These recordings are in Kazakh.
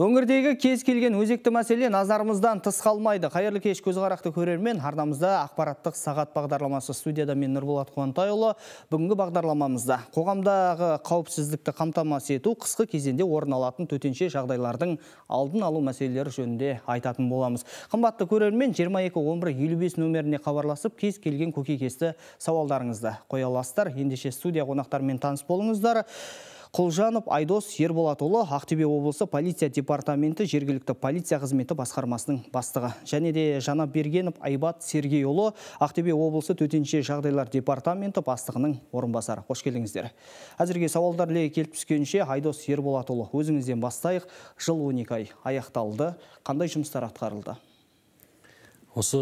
Өңірдегі кез келген өзекті мәселе назарымыздан тыс қалмайды. Қайырлы кеш қарақты көрермен арнамызда ақпараттық сағат бағдарламасы студияда мен Нұрболат Қуантайұлы. Бүгінгі бағдарламамызда қоғамдағы қауіпсіздікті қамтамасыз ету қысқы кезеңде орын алатын төтенше жағдайлардың алдын алу мәселелері жөнінде айтатын боламыз. Қымбатты көрермен 22-11-55 нөміріне хабарласып, кез келген көкейкесті сауалдарыңызды қоя аласыздар. Ендеше студия қонақтарымен таныс болыңыздар. Құлжанов Айдос Ерболатұлы Ақтөбе облысы полиция департаменті жергілікті полиция қызметі басқармасының бастығы. Және де Жана Бергенов Айбат Сергейұлы Ақтөбе облысы төтенше жағдайлар департаменті бастығының орынбасары. Қош келдіңіздер. Әзірге сауалдар легі келіп түскенше Айдос Ерболатұлы өзіңізден бастайық. Жыл 12 ай аяқталды. Қандай жұмыстар атқарылды? осы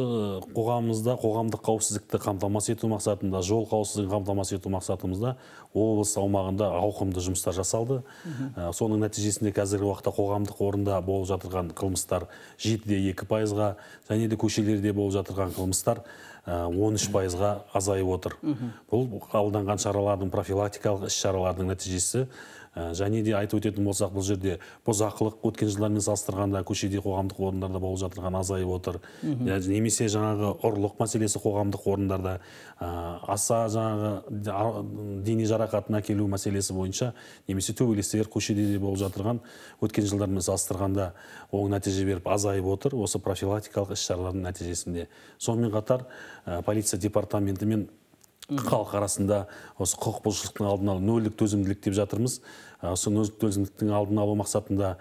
қоғамымызда қоғамдық қауіпсіздікті қамтамасыз ету мақсатында жол қауіпсіздігін қамтамасыз ету мақсатымызда облыс аумағында ауқымды жұмыстар жасалды ә, соның нәтижесінде қазіргі уақытта қоғамдық орында болып жатырған қылмыстар жеті де екі пайызға және де көшелерде болып жатырған қылмыстар ә, он үш пайызға азайып отыр бұл қабылданған шаралардың профилактикалық іс шаралардың нәтижесі Ә, және де айтып өтетін болсақ бұл жерде бұзақылық өткен жылдармен салыстырғанда көшеде қоғамдық орындарда болып жатырған азайып отыр ә, немесе жаңағы ұрлық мәселесі қоғамдық орындарда ә, аса жаңағы дене жарақатына әкелу мәселесі бойынша немесе төбелестер көшеде де болып жатырған өткен жылдармен салыстырғанда оң нәтиже беріп азайып отыр осы профилактикалық іс шаралардың нәтижесінде сонымен қатар полиция департаментімен халық арасында осы құқық бұзушылықтың алдын алу нөлдік төзімділік деп жатырмыз осы нөлдік төзімділіктің алдын алу мақсатында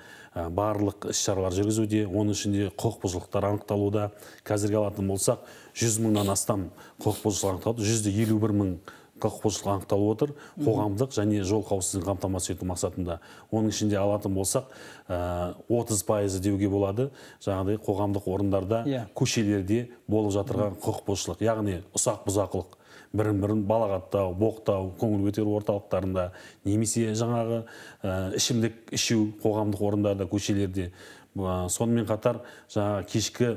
барлық іс шаралар жүргізуде оның ішінде құқық бұзушылықтар анықталуда қазіргі алатын болсақ жүз мыңнан астам құқық бұзушылық анықталды жүзде елу бір мың құқық бұзушылық анықталып отыр қоғамдық және жол қауіпсіздігін қамтамасыз ету мақсатында оның ішінде алатын болсақ отыз пайызы деуге болады жаңағыдай қоғамдық орындарда yeah. Иә. көшелерде болып жатырған құқық бұзушылық яғни ұсақ бұзақылық бірін бірін балағаттау боқтау көңіл көтеру орталықтарында немесе жаңағы ә, ішімдік ішу қоғамдық орындарда көшелерде ә, сонымен қатар жаңағы кешкі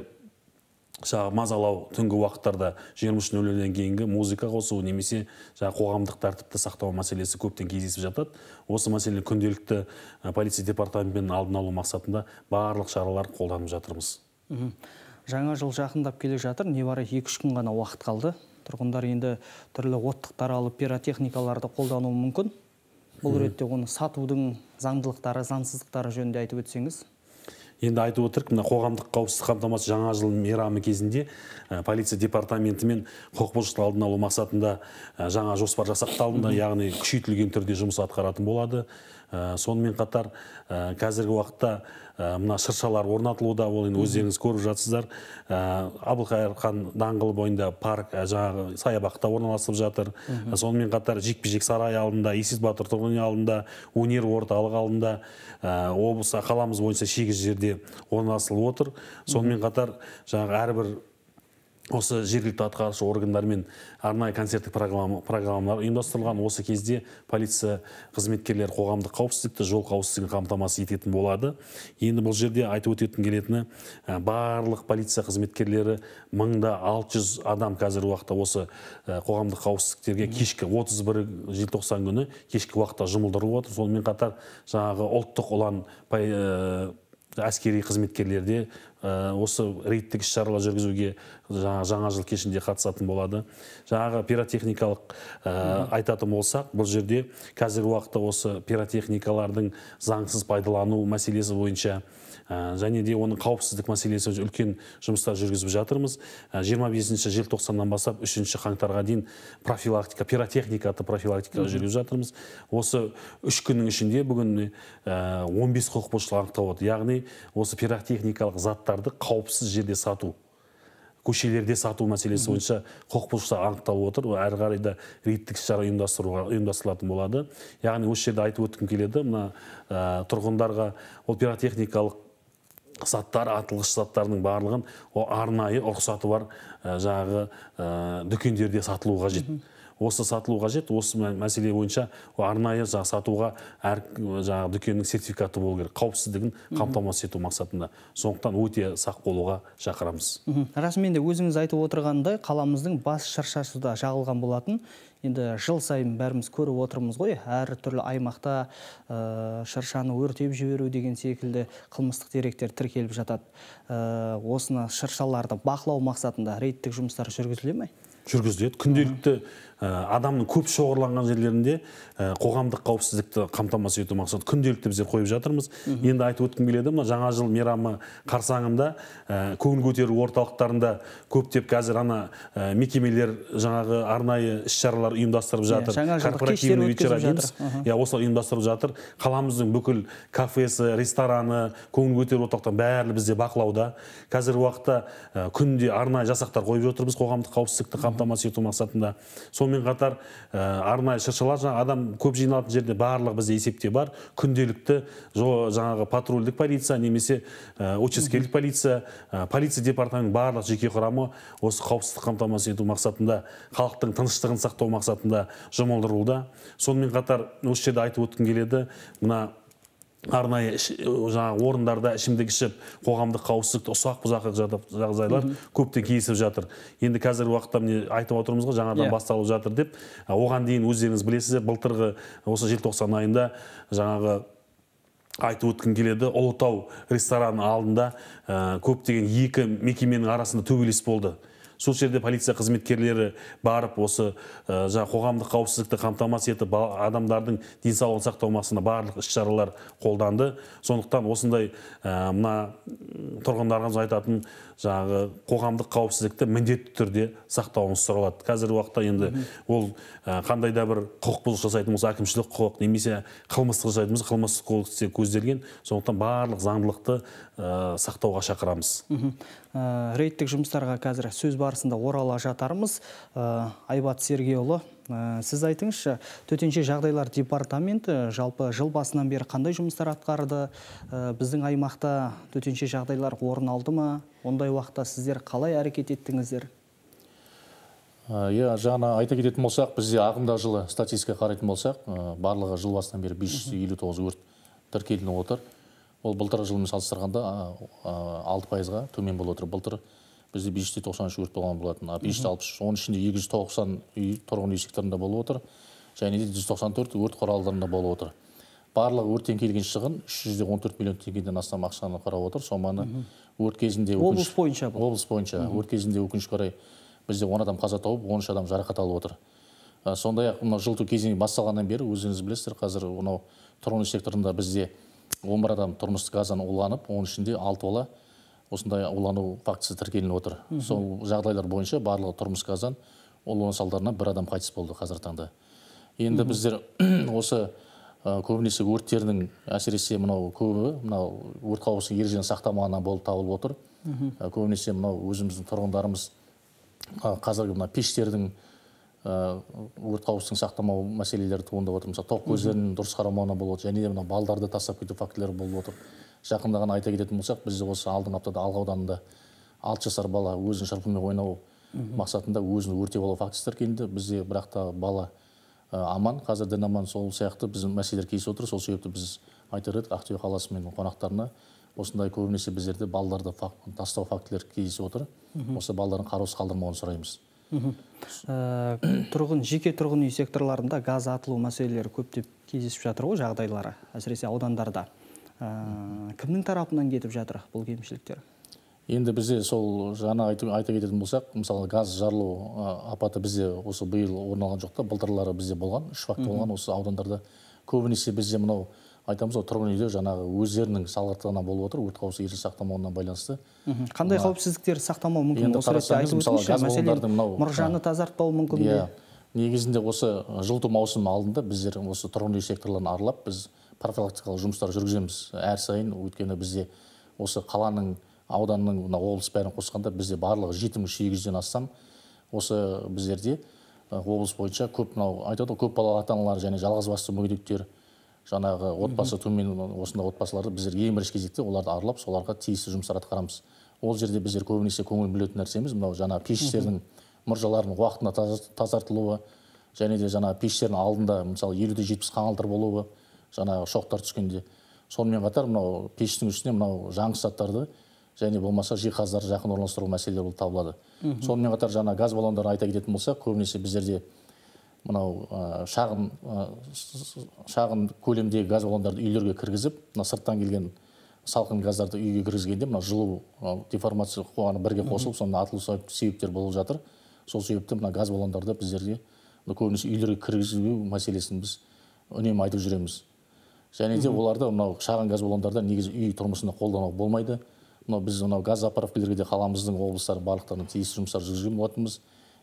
жаңағы мазалау түнгі уақыттарда жиырма үш нөл кейінгі музыка қосу немесе жаңағы қоғамдық тәртіпті сақтау мәселесі көптен кездесіп жатады осы мәселені күнделікті полиция департаментінің алдын алу мақсатында барлық шаралар қолданып жатырмыз жаңа жыл жақындап келе жатыр небары екі үш күн ғана уақыт қалды тұрғындар енді түрлі оттықтар алып пиротехникаларды қолдануы мүмкін бұл ретте оны сатудың заңдылықтары заңсыздықтары жөнінде айтып өтсеңіз енді айтып отырық мына қоғамдық қауіпсіздік қамтамасыз жаңа жыл мейрамы кезінде полиция департаментімен құқық бұзушылықты алдын алу мақсатында жаңа жоспар жасақталды яғни күшейтілген түрде жұмыс атқаратын болады Э, сонымен қатар э, қазіргі уақытта э, мына шыршалар орнатылуда ол енді өздеріңіз көріп жатсыздар әбілқайыр хан даңғылы бойында парк жаңағы саябақта орналасып жатыр сонымен қатар жекпе жек сарай алдында есет батыр тұрғын алдында өнер орталығы алдында облыс қаламыз бойынша сегіз жерде орналасылып отыр сонымен қатар жаңағы әрбір осы жергілікті атқарушы органдармен арнайы концерттік программалар ұйымдастырылған осы кезде полиция қызметкерлері қоғамдық қауіпсіздікті жол қауіпсіздігін қамтамасыз ететін болады енді бұл жерде айтып өтетін келетіні барлық полиция қызметкерлері мыңда алты жүз адам қазіргі уақытта осы қоғамдық қауіпсіздіктерге кешкі отыз бір желтоқсан күні кешкі уақытта жұмылдырылып отыр сонымен қатар жаңағы ұлттық ұлан әскери қызметкерлерде Э, осы рейдтік іс шаралар жүргізуге жаңа, жаңа жыл кешінде қатысатын болады жаңағы пиротехникалық ә, айтатын болсақ бұл жерде қазіргі уақытта осы пиротехникалардың заңсыз пайдалану мәселесі бойынша Э, және де оның қауіпсіздік мәселесі үлкен жұмыстар жүргізіп жатырмыз 25 э, бесінші желтоқсаннан бастап үшінші қаңтарға дейін профилактика пиротехника атты профилактика жүргізіп жатырмыз осы үш күннің ішінде бүгін 15 э, құқық бұзушылық анықтап отыр яғни осы пиротехникалық заттарды қауіпсіз жерде сату көшелерде сату мәселесі бойынша құқық бұзушылық анықталып отыр әрі қарай да рейдтік іс шара ұйымдастырылатын болады яғни осы жерде айтып өткім келеді мына ә, тұрғындарға ол пиротехникалық заттар атылғыш заттардың барлығын о арнайы рұқсаты бар жағы дүкендерде сатылуы қажет осы сатылу қажет осы мәселе бойынша арнайы жаңағы сатуға әр жаңағы дүкеннің сертификаты болу керек қауіпсіздігін қамтамасыз ету мақсатында сондықтан өте сақ болуға шақырамыз расымен де өзіңіз айтып отырғандай қаламыздың бас шыршасы да жағылған болатын енді жыл сайын бәріміз көріп отырмыз ғой әртүрлі аймақта ә, шыршаны өртеп жіберу деген секілді қылмыстық деректер тіркеліп жатады ә, осыны шыршаларды бақылау мақсатында рейдтік жұмыстар жүргізіле ме жүргізіледі күнделікті Э, адамның көп шоғырланған жерлерінде э, қоғамдық қауіпсіздікті қамтамасыз ету мақсаты күнделікті біздер қойып жатырмыз енді айтып өткім келеді мына жаңа жыл мейрамы қарсаңында э, көңіл көтеру орталықтарында көптеп қазір ана мекемелер жаңағы арнайы іс шаралар ұйымдастырып иә, жатыр корпоративный вечера дейміз иә осылар ұйымдастырып жатыр қаламыздың бүкіл кафесі рестораны көңіл көтеру орталықтары бәрі бізде бақылауда қазіргі уақытта күнде арнайы жасақтар қойып жатырмыз қоғамдық қауіпсіздікті қамтамасыз ету мақсатында сонымен қатар э, арнайы шыршалар жаңағы адам көп жиналатын жерде барлығы бізде есепте бар күнделікті жаңағы патрульдік полиция немесе э, учаскелік полиция э, полиция департаментінің барлық жеке құрамы осы қауіпсіздік қамтамасыз ету мақсатында халықтың тыныштығын сақтау мақсатында жұмылдырылуда сонымен қатар осы жерде айтып өткім келеді мына арнайы жаңағы орындарда ішімдік ішіп қоғамдық қауіпсіздікті ұсақ бұзақ жағдайлар көптеп кездесіп жатыр енді қазіргі уақытта міне айтып отырмыз ғой жаңадан иә. басталып жатыр деп оған дейін өздеріңіз білесіздер былтырғы осы желтоқсан айында жаңағы айтып өткім келеді ұлытау рестораны алдында ә, көптеген екі мекеменің арасында төбелес болды сол жерде полиция қызметкерлері барып осы ә, қоғамдық қауіпсіздікті қамтамасыз етіп адамдардың денсаулығын сақтау мақсатында барлық іс шаралар қолданды сондықтан осындай мына тұрғындарымыз айтатын жаңағы қоғамдық қауіпсіздікті міндетті түрде сақтауыңыз сұралады қазіргі уақытта енді ол қандай да бір құқық бұзушы жасайтын болса әкімшілік құқық немесе қылмыстық жасайтын болса қылмыстық кодексте көзделген сондықтан барлық заңдылықты сақтауға шақырамыз ә, рейдтік жұмыстарға қазір сөз барысында орала жатармыз айбат сергейұлы Э, сіз айтыңызшы төтенше жағдайлар департаменті жалпы жыл басынан бері қандай жұмыстар атқарды э, біздің аймақта төтенше жағдайлар орын алды ма ондай уақытта сіздер қалай әрекет еттіңіздер иә жаңа айта кететін болсақ бізде ағымда жылы статистика қарайтын болсақ барлығы жыл басынан бері тоғыз өрт тіркелініп отыр ол былтырғы жылмен салыстырғанда алты пайызға төмен болып отыр былтыр бізде бес жүзде тоқсан үш өрт болған болатын а бес жүз алпыс үш оның ішінде екі жүз тоқсан үй тұрғын үй секторында болып отыр және де жүз тоқсан төрт өрт құралдарында болып отыр барлығы өрттен келген шығын үш жүз он төрт миллион теңгеден астам ақшаны құрап отыр соманы өрт кезінде облыс бойынша облыс бойынша өрт кезінде өкінішке орай бізде он адам қаза тауып он үш адам жарақат алып отыр сондай ақ мынау жылыту кезеңі басталғаннан бері өздеріңіз білесіздер қазір мынау тұрғын үй секторында бізде он бір адам тұрмыстық газдан уланып оның ішінде алты бала осындай улану фактісі тіркеліп отыр сол жағдайлар бойынша барлығы тұрмыс қазан ол салдарынан бір адам қайтыс болды қазіргі таңда енді біздер осы көбінесе өрттердің әсіресе мынау көбі мынау өрт қауіпсіздік ережені сақтамағаннан болып табылып отыр көбінесе мынау өзіміздің тұрғындарымыз қазіргі мына пештердің өрт қауіпсіздігін сақтамау мәселелері туындап отыр мысалы тоқ көздерін дұрыс қарамауынан болып отыр және де мына балдарды тастап кету фактілері болып отыр жақында ғана айта кететін болсақ біз осы алдыңғы аптада алға ауданында алты жасар бала өзінің шырпымен ойнау мақсатында өзін өртеп алу фактісі тіркелді бізде бірақ та бала аман қазір дін аман сол сияқты біздің мәселелер кездесіп отыр сол себепті біз айтар едік ақтөбе қаласы мен қонақтарына осындай көбінесе біздерде балаларды фак, тастау фактілері кездесіп отыр осы балалардың қараусыз қалдырмауын сұраймыз тұрғын жеке тұрғын үй секторларында газ атылу мәселелері көптеп кездесіп жатыр ғой жағдайлары әсіресе аудандарда ә, кімнің тарапынан кетіп жатыр бұл кемшіліктер енді бізде сол жаңа айта кететін болсақ мысалы газ жарылу апаты бізде осы биыл орын алған жоқ та былтырлары бізде болған үш факт болған осы аудандарда көбінесе бізде мынау айтамыз ғой тұрғын үйде жаңағы өздерінің салғырттығынан болып отыр өрт қауіпсіздік ережесін сақтамауына байланысты қандай қауіпсіздіктер сақтамау мүмкін осы ретте айтып мұржаны тазартпау мүмкін бе иә. негізінде осы жылыту маусымы алдында біздер осы тұрғын үй секторларын аралап біз профилактикалық жұмыстар жүргіземіз әр сайын өйткені бізде осы қаланың ауданның мына облыс бәрін қосқанда бізде барлығы жеті мың сегіз жүзден астам осы біздерде облыс бойынша көп мынау айтады ғой көп ата аналар және жалғызбасты мүгедектер жаңағы отбасы төмен осындай отбасыларды біздер ең бірінші кезекте оларды аралап соларға тиісті жұмыстар атқарамыз ол жерде біздер көбінесе көңіл бөлетін нәрсеміз мынау жаңағы пештердің мұржаларының уақытында тазартылуы және де жаңағы пештердің алдында мысалы елу де жетпіс қаңылтыр болуы жаңағы шоқтар түскенде сонымен қатар мынау пештің үстіне мынау жаңғыш заттарды және болмаса жиһаздарды жақын орналастыру мәселелері болып табылады сонымен қатар жаңа газ баллондарын айта кететін болсақ көбінесе біздерде мынау шағын шағын көлемдегі газ баллондарды үйлерге кіргізіп мына сырттан келген салқын газдарды үйге кіргізгенде мына жылу деформация қоғаны бірге қосылып соның атылу себептер болып жатыр сол себепті мына газ баллондарды біздерге көбінесе үйлерге кіргізу мәселесін біз үнемі айтып жүреміз және де оларды мынау шағын газ баллондарда негізі үй тұрмысында қолдануға болмайды мынау біз мынау газ заправкілерге де қаламыздың облыстардың барлықтарына тиісті жұмыстар жүргізген болатынбыз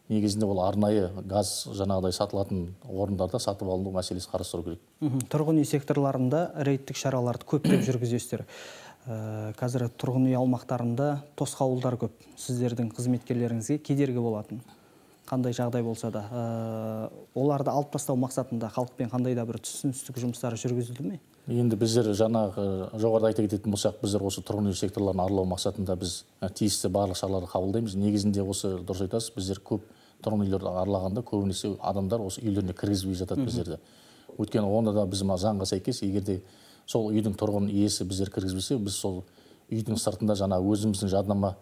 негізінде ол арнайы газ жаңағыдай сатылатын орындарда сатып алыну мәселесі қарастыру керек тұрғын үй секторларында рейдтік шараларды көптеп жүргізесіздер э, қазір тұрғын үй аумақтарында тосқауылдар көп сіздердің қызметкерлеріңізге кедергі болатын қандай жағдай болса да ә, оларды алып тастау мақсатында халықпен қандай да бір түсіністік жұмыстары жүргізілді ме енді біздер жаңағы жоғарыда айта кететін болсақ біздер осы тұрғын үй секторларын аралау мақсатында біз э, тиісті барлық шараларды қабылдаймыз негізінде осы дұрыс айтасыз біздер көп тұрғын үйлерді аралағанда көбінесе адамдар осы үйлеріне кіргізбей жатады біздерді өйткені онда да біз мына заңға сәйкес егерде сол үйдің тұрғын иесі біздер кіргізбесе біз сол үйдің сыртында жаңа өзіміздің жаднама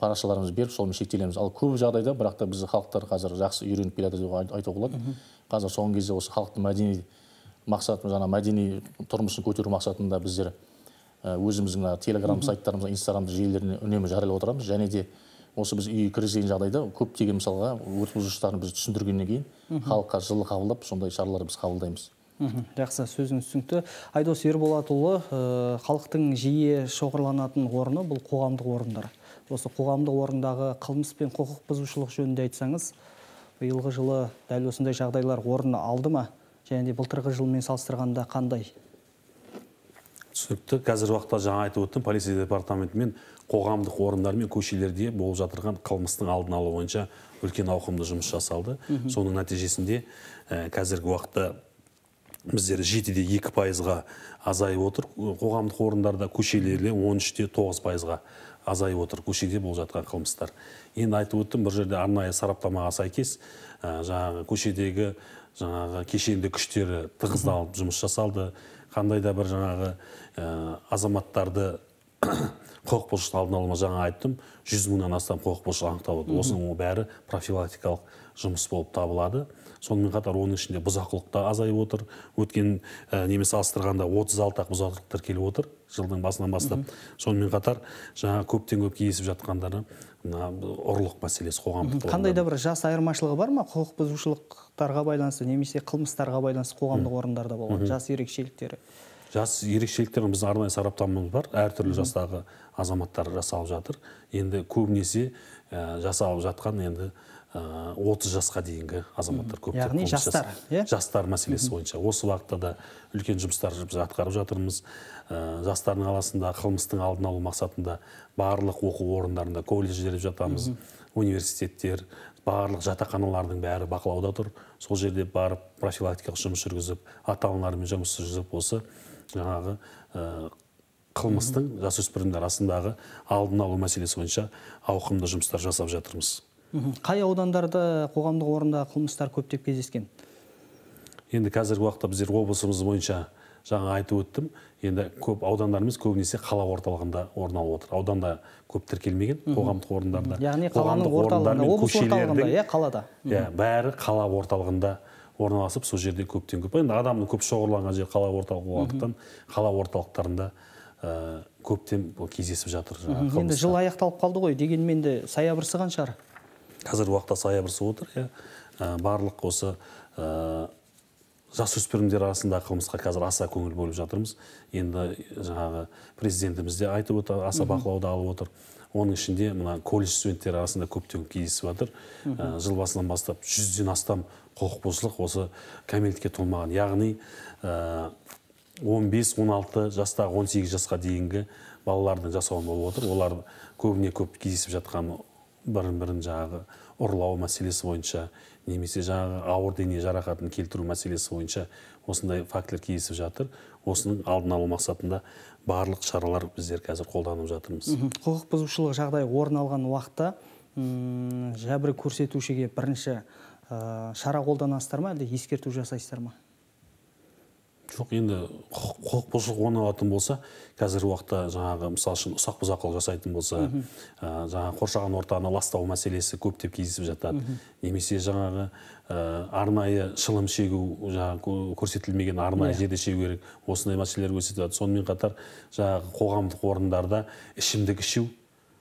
парақшаларымызды беріп солмен шектелеміз ал көп жағдайда бірақ та біздің халықтар қазір жақсы үйреніп келе жатыр деп айтуға болады қазір соңғы кезде осы халықтың мәдени мақсат жаңа мәдени тұрмысын көтеру мақсатында біздер э, өзіміздің мына телеграм сайттарымыз инстаграм желілеріне үнемі жариялап отырамыз және де осы біз үйге кіргізген жағдайда көптеген мысалға өрт бұзушылықтарын біз түсіндіргеннен кейін халыққа жылы қабылдап сондай шаралар біз қабылдаймыз жақсы сөзіңіз түсінікті айдос ерболатұлы э, халықтың жиі шоғырланатын орны бұл қоғамдық орындар осы қоғамдық орындағы қылмыс пен құқық бұзушылық жөнінде айтсаңыз биылғы жылы дәл осындай жағдайлар орын алды ма және де былтырғы жылмен салыстырғанда қандай түсінікті қазіргі уақытта жаңа айтып өттім полиция мен қоғамдық орындар мен көшелерде болып жатырған қылмыстың алдын алу бойынша үлкен ауқымды жұмыс жасалды соның нәтижесінде қазіргі уақытта біздер жетіде екі пайызға азайып отыр қоғамдық орындарда көшелерде он үште тоғыз пайызға азайып отыр көшеде болып жатқан қылмыстар енді айтып өттім бір жерде арнайы сараптамаға сәйкес ә, жаңағы көшедегі жаңағы кешенді күштері тығыздалып жұмыс жасалды қандай да бір жаңағы ә, азаматтарды құқық бұзушылық алдын алуға жаңа айттым жүз мыңнан астам құқық бұзушылық анықталып отыр осының бәрі профилактикалық жұмыс болып табылады сонымен қатар оның ішінде бұзақылық та азайып отыр өткен ә, немен салыстырғанда 36 алты ақ бұзақылық тіркеліп отыр жылдың басынан бастап сонымен қатар жаңа көптен көп кездесіп жатқандары мына ұрлық мәселесі қоғамдық қандай да бір жас айырмашылығы бар ма құқық бұзушылықтарға байланысты немесе қылмыстарға байланысты қоғамдық орындарда болған жас ерекшеліктері жас ерекшеліктері біз арнайы сараптамамыз бар әртүрлі жастағы азаматтар жасалып жатыр енді көбінесе ә, жасалып жатқан енді Э, отыз жасқа дейінгі азаматтар көп яғни жастар иә жастар мәселесі бойынша осы бағытта да үлкен жұмыстар біз атқарып жатырмыз э, жастардың арасында қылмыстың алдын алу мақсатында барлық оқу орындарында деп жатамыз университеттер барлық жатақханалардың бәрі бақылауда тұр сол жерде барып профилактикалық жұмыс жүргізіп ата аналармен жұмыс жүргізіп осы жаңағы э, қылмыстың жасөспірімдер арасындағы алдын алу мәселесі бойынша ауқымды жұмыстар жасап жатырмыз қай аудандарда қоғамдық орындағы қылмыстар көптеп кездескен енді қазіргі уақытта біздер облысымыз бойынша жаңа айтып өттім енді көп аудандарымыз көбінесе қала орталығында орын алып отыр ауданда көп тіркелмеген қоғамдық орындарда яғни қаланың орталығында облыс орталығында иә қалада иә бәрі қала орталығында орналасып сол жерде көптен көп енді адамның көп шоғырланған жері қала орталығы болғандықтан қала орталықтарында э, көптен кездесіп жатыр енді жыл аяқталып қалды ғой дегенмен де саябырсыған шығар Қазір уақытта саябыр отыр иә ә, барлық осы ә, жасөспірімдер арасында қылмысқа қазір аса көңіл бөліп жатырмыз енді жаңағы президентіміз де айтып отыр аса бақылауды алып отыр оның ішінде мына колледж студенттері арасында көптеген кездесіп жатыр ә, жыл басынан бастап жүзден астам құқық бұзушылық осы кәмелетке толмаған яғни 15-16 ә, жастағы 18 жасқа дейінгі балалардың жасауын болып отыр олар көбіне көп кездесіп жатқан бірін бірін жағы, ұрлау мәселесі бойынша немесе жаңағы ауыр дене жарақатын келтіру мәселесі бойынша осындай фактілер кездесіп жатыр осының алдын алу мақсатында барлық шаралар біздер қазір қолданып жатырмыз құқық бұзушылық жағдай орын алған уақытта жәбір көрсетушіге бірінші шара қолданасыздар ма әлде ескерту жасайсыздар ма жоқ енді құқық бұзушылық орын алатын болса қазіргі уақытта жаңағы мысалы үшін ұсақ бұзақылық жасайтын болса ә, жаңағы қоршаған ортаны ластау мәселесі көптеп кездесіп жатады немесе жаңағы ә, арнайы шылым шегу жаңағы көрсетілмеген арнайы иә. жерде шегу керек осындай мәселелер көрсетіп жатыр сонымен қатар жаңағы қоғамдық орындарда ішімдік ішу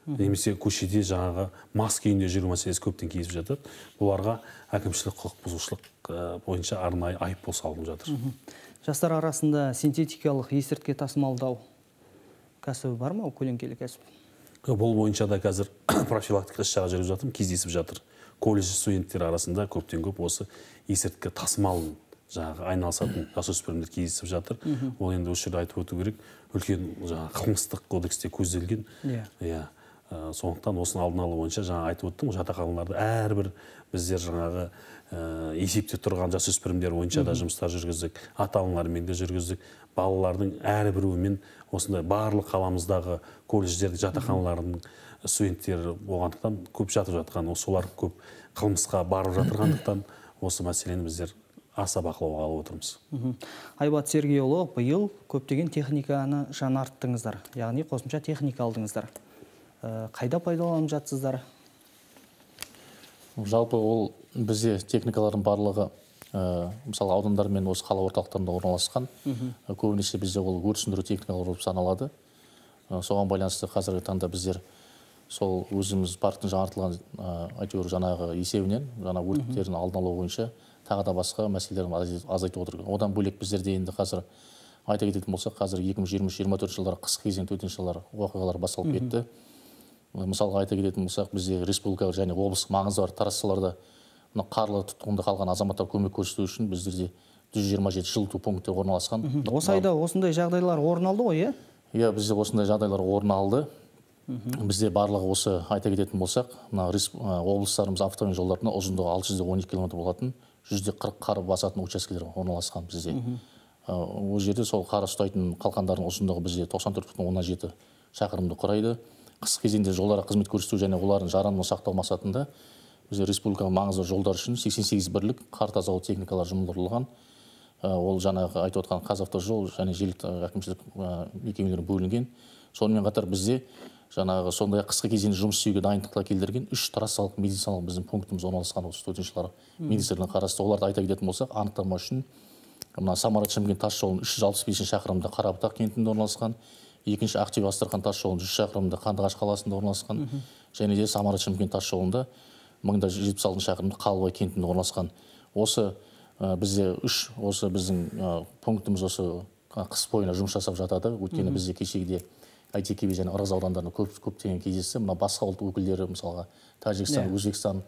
немесе көшеде жаңағы мас күйінде жүру мәселесі көптен кездесіп жатады бұларға әкімшілік құқық бұзушылық бойынша арнайы айыппұл салынып жатыр жастар арасында синтетикалық есірткі тасымалдау кәсібі бар ма көлеңкелі кәсіп бұл бойынша да қазір профилактика іс шара жүргізіп жатырмын кездесіп жатыр колледж студенттері арасында көптен көп осы есірткі тасымалын жаңағы айналысатын жасөспірімдер кездесіп жатыр ол енді осы жерде айтып өту керек үлкен жаңағы қылмыстық кодексте көзделген иә иә сондықтан алдын алу бойынша жаңа айтып өттім ғой жатақханаларда әрбір біздер жаңағы ә, э, есепте тұрған жасөспірімдер бойынша да жұмыстар жүргіздік ата аналармен де жүргіздік балалардың әрбіреуімен осындай барлық қаламыздағы колледждердің жатақханалардың студенттері болғандықтан көп жатып жатқан солар көп қылмысқа барып жатырғандықтан осы мәселені біздер аса бақылауға алып отырмыз айбат сергейұлы биыл көптеген техниканы жаңарттыңыздар яғни қосымша техника алдыңыздар э, қайда пайдаланып жатсыздар жалпы ол бізде техникалардың барлығы ә, мысалы аудандар мен осы қала орталықтарында орналасқан ә, көбінесе бізде ол өрт сөндіру техникалары болып саналады ә, соған байланысты қазіргі таңда біздер сол өзіміз парктің жаңартылған ә, әйтеуір жаңағы есебінен жаңа өрттердің алдын алу бойынша тағы да басқа мәселелерді азайтып отыр одан бөлек біздерде енді қазір айта кететін болсақ қазір 2023 төртінші жылдары қысқы кезең төтенше жағдайлар оқиғалар басталып кетті мысалға айта кететін болсақ бізде республикалық және облыстық маңызы бар трассаларда мына қарлы тұтқында қалған азаматтар көмек көрсету үшін біздерде 127 жылыту пункті орналасқан осы айда осындай жағдайлар орын алды ғой иә иә бізде осындай жағдайлар орын алды бізде барлығы осы айта кететін болсақ мына облыстарымыз автомобиль жолдарында ұзындығы екі километр болатын жүзде қырық қар басатын учаскелер орналасқан бізде ол жерде сол қар ұстайтын қалқандардың ұзындығы бізде тоқсан төрт бүтін оннан жеті шақырымды құрайды қыс кезеңде жолдарға қызмет көрсету және олардың жарамын сақтау мақсатында бізде республикалық маңызды жолдар үшін 88 бірлік қар тазалау техникалар жұмылдырылған ә, ол жаңағы айтып отқан қазавтожол және жергілікті әкімшілік ә, мекемелер бөлінген сонымен қатар бізде жаңағы сондай ақ қысқы кезеңде жұмыс істеуге дайындыққа келтірген үш трассалық медициналық біздің пунктіміз орналасқан осы төтеншелер министрлігіне қарасты оларды айта кететін болсақ анықтама үшін мына самара шымкент тас жолының үш жүз алпыс бесінші шақырымында қарабұтақ кентінде орналасқан екінші ақтөбе астрахань тас жолының жүз шақырымында қандыағаш қаласында орналасқан және де самара шымкент тас жолында мыңда жетпіс алтыншы шақырымда қалыбай кентінде орналасқан осы ә, бізде үш осы біздің ә, пунктіміз осы қыс бойына жұмыс жасап жатады өйткені бізде кешегіде әйтеке би және ырғыз аудандарында көп көптеген кездесті мына басқа ұлт өкілдері мысалға тәжікстан yeah. Иә. өзбекстан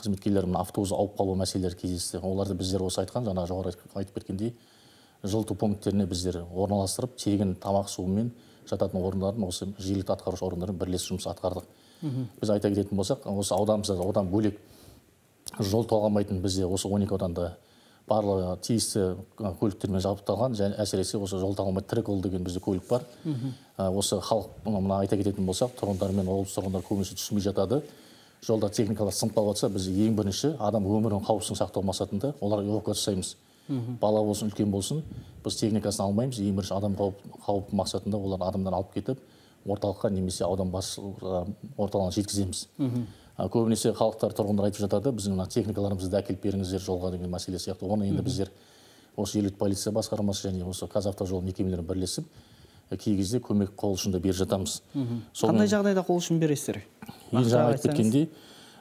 қызметкерлері мына автобус ауып қалу мәселелері кездесті оларды біздер осы айтқан жаңа жоғары айтып кеткендей жылыту пункттеріне біздер орналастырып тегін тамақ суымен жататын орындарын осы жергілікті атқарушы органдармен бірлесіп жұмыс атқардық біз айта кететін болсақ осы ауданымызда одан бөлек жол толғамайтын бізде осы 12 ауданда барлығы тиісті көліктермен жабдықталған және әсіресе осы жол қалмай трекол деген бізде көлік бар осы халық мына айта кететін болсақ тұрғындар мен облыс тұрғындары көбінесе түсінбей жатады жолда техникалар сынып қалып жатса біз ең бірінші адам өмірінің қауіпсіздігін сақтау мақсатында оларға эвакуация жасаймыз бала болсын үлкен болсын біз техникасын алмаймыз ең бірінші адам қауіп, қауіп мақсатында олар адамнан алып кетіп орталыққа немесе аудан басшылығы орталығына жеткіземіз көбінесе халықтар тұрғындар айтып жатады біздің мына техникаларымызды әкеліп беріңіздер жолға деген мәселе сияқты оны енді біздер осы елік полиция басқармасы және осы қазавтожол мекемелері бірлесіп э, кей кезде көмек қол да беріп жатамыз қандай жағдайда қол ұшын бересіздер енді жаңа айтып кеткендей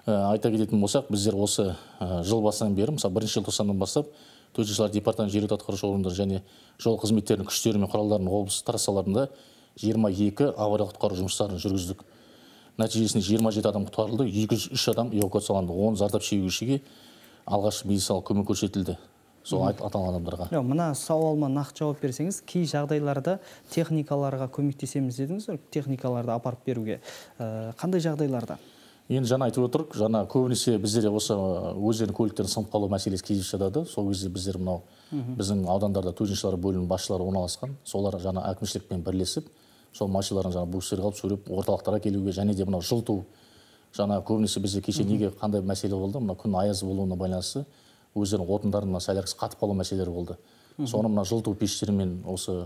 э, айта кететін болсақ біздер осы э, жыл басынан бері мысалы бірінші желтоқсаннан бастап төтенше жағдайлар департаменті жергілікті атқарушы органдар және жол қызметтерінің күштері мен құралдарының облыс трассаларында 22 авариялық құтқару жұмыстарын жүргіздік нәтижесінде 27 адам құтқарылды 203 адам эвакуацияланды 10 зардап шегушіге алғашқы медициналық көмек көрсетілді сол аталған адамдарға жоқ мына сауалыма нақты жауап берсеңіз кей жағдайларда техникаларға көмектесеміз дедіңіз ғой техникаларды апарып беруге э, қандай жағдайларда енді жаңа айтып отырмық жаңа көбінесе біздерде осы э, өздерінің көліктерінің сынып қалу мәселесі кездесіп жатады сол кезде біздер мынау біздің аудандарда төтеншалар бөлімінің басшылары орналасқан солар жаңа әкімшілікпен бірлесіп сол машиналарын жаңағы буксирге алып сүйреп орталықтарға келуге және де мынау жылыту жаңағы көбінесе бізде кеше неге қандай мәселе болды мына күн аяз болуына байланысты өздерінің отындарын мына соляркасы қатып қалу мәселелері болды соны мына жылыту пештерімен осы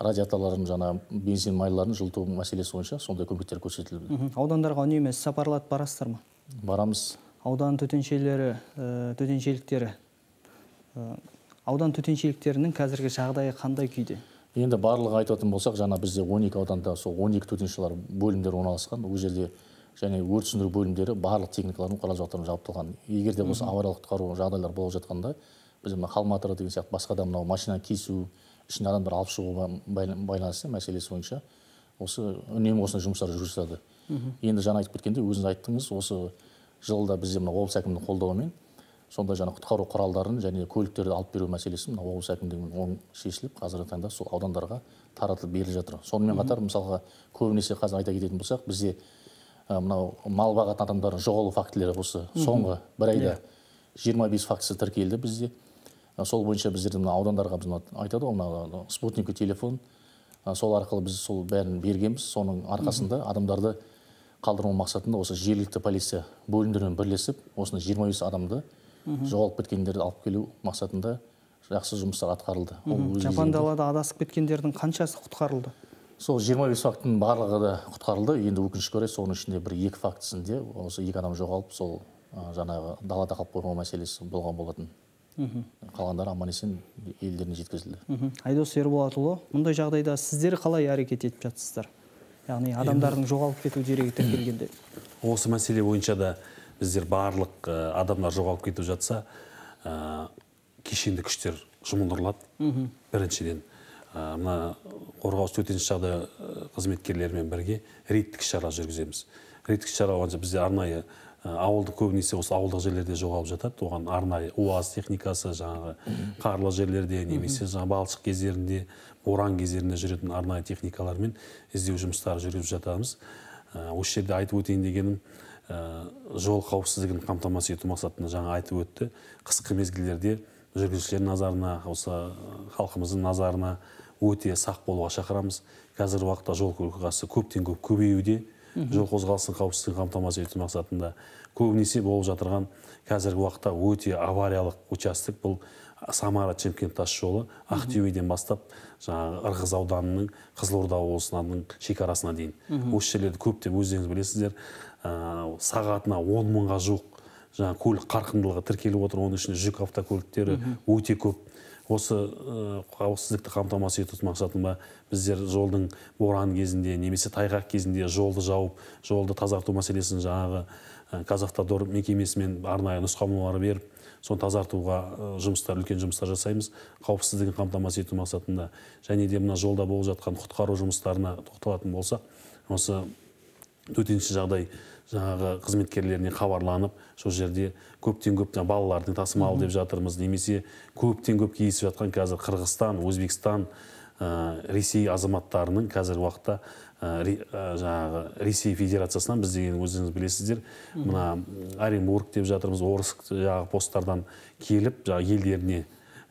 радиаторлардың жаңа бензин майларын жылыту мәселесі бойынша сондай көмектер көрсетілді аудандарға үнемі іс сапарлатып барасыздар ма барамыз аудан төтеншелері э, төтеншеліктері э, аудан төтеншеліктерінің қазіргі жағдайы қандай күйде енді барлығы айтатын болсақ жаңа бізде 12 ауданда сол 12 төтеншелар бөлімдері орналасқан ол жерде және өрт сөндіру бөлімдері барлық техникалардың құрал жабдықтарымен жабдықталған егер де осы авариялық құтқару жағдайлар болып жатқанда біз мына қалматыры деген сияқты басқа да мынау машина кесу ішінде адамдар алып шығуға байланысты мәселесі бойынша осы үнемі осындай жұмыстар жүргізіп енді жаңа айтып кеткендей өзіңіз айттыңыз осы жылда бізде мына облыс әкімінің қолдауымен сондай жаңағы құтқару құралдарын және көліктерді алып беру мәселесі мына облыс әкімдігімен оң шешіліп қазіргі таңда сол аудандарға таратылып беріліп жатыр сонымен қатар мысалға көбінесе қазір айта кететін болсақ бізде мынау мал бағатын адамдардың жоғалу фактілері осы соңғы бір айда иә. жиырма бес фактісі тіркелді бізде сол бойынша біздерде мына аудандарға біз айтады ғой мына спутниковый телефон сол арқылы біз сол бәрін бергенбіз соның арқасында адамдарды қалдырмау мақсатында осы жергілікті полиция бөлімдерімен бірлесіп осындай жиырма бес адамды жоғалып кеткендерді алып келу мақсатында жақсы жұмыстар атқарылды жапан далада адасып кеткендердің қаншасы құтқарылды сол жиырма бес фактінің барлығы да құтқарылды енді өкінішке орай соның ішінде бір екі фактісінде осы екі адам жоғалып сол жаңағы далада қалып қоймау мәселесі болған болатын қалғандары аман есен елдеріне жеткізілді мхм айдос ерболатұлы мұндай жағдайда сіздер қалай әрекет етіп жатсыздар яғни адамдардың жоғалып кету дерегі тіркелгенде осы мәселе бойынша да біздер барлық э, адамдар жоғалып кетіп жатса э, кешенді күштер жұмылдырылады біріншіден э, мына қорғау төтенше жағдай қызметкерлерімен бірге рейдтік іс шара жүргіземіз рейдтік іс шара болғанша бізде арнайы ауылды көбінесе осы ауылдық жерлерде жоғалып жатады оған арнайы уаз техникасы жаңағы қарлы жерлерде немесе жаңағы балшық кездерінде боран кездерінде жүретін арнайы техникалармен іздеу жұмыстары жүргізіп жатамыз осы жерде айтып өтейін дегенім Э, жол қауіпсіздігін қамтамасыз ету мақсатында жаңа айтып өтті қысқы мезгілдерде жүргізушілердің назарына осы халқымыздың назарына өте сақ болуға шақырамыз қазіргі уақытта жол көлік оқиғасы көптен көп көбеюде жол қозғалысының қауіпсіздігін қамтамасыз ету мақсатында көбінесе болып жатырған қазіргі уақытта өте авариялық участок бұл самара шымкент тас жолы ақтөбеден бастап жаңағы ырғыз ауданының қызылорда облысының шекарасына дейін осы жерлерді көптеп өздеріңіз білесіздер ә, сағатына он мыңға жоқ жаңа көлік қарқындылығы тіркеліп отыр оның ішінде жүк автокөліктері өте көп осы қауіпсіздікті ә, қамтамасыз ету мақсатында біздер жолдың боран кезінде немесе тайғақ кезінде жолды жауып жолды тазарту мәселесін жаңағы қазавтодор ә, мекемесімен арнайы нұсқамалар беріп соны тазартуға ә, жұмыстар үлкен жұмыстар жасаймыз қауіпсіздігін қамтамасыз ету мақсатында және де мына жолда болып жатқан құтқару жұмыстарына тоқталатын болсақ осы төтенше жағдай жаңағы қызметкерлеріне хабарланып сол жерде көптен көп балалардың тасымалы деп жатырмыз немесе көптен көп кездесіп жатқан қазір қырғызстан өзбекстан ә, ресей азаматтарының қазіргі уақытта ә, жаңағы ресей федерациясынан біз деген өзіңіз білесіздер мына оренбург деп жатырмыз орыс жаңағы посттардан келіп жаңағы елдеріне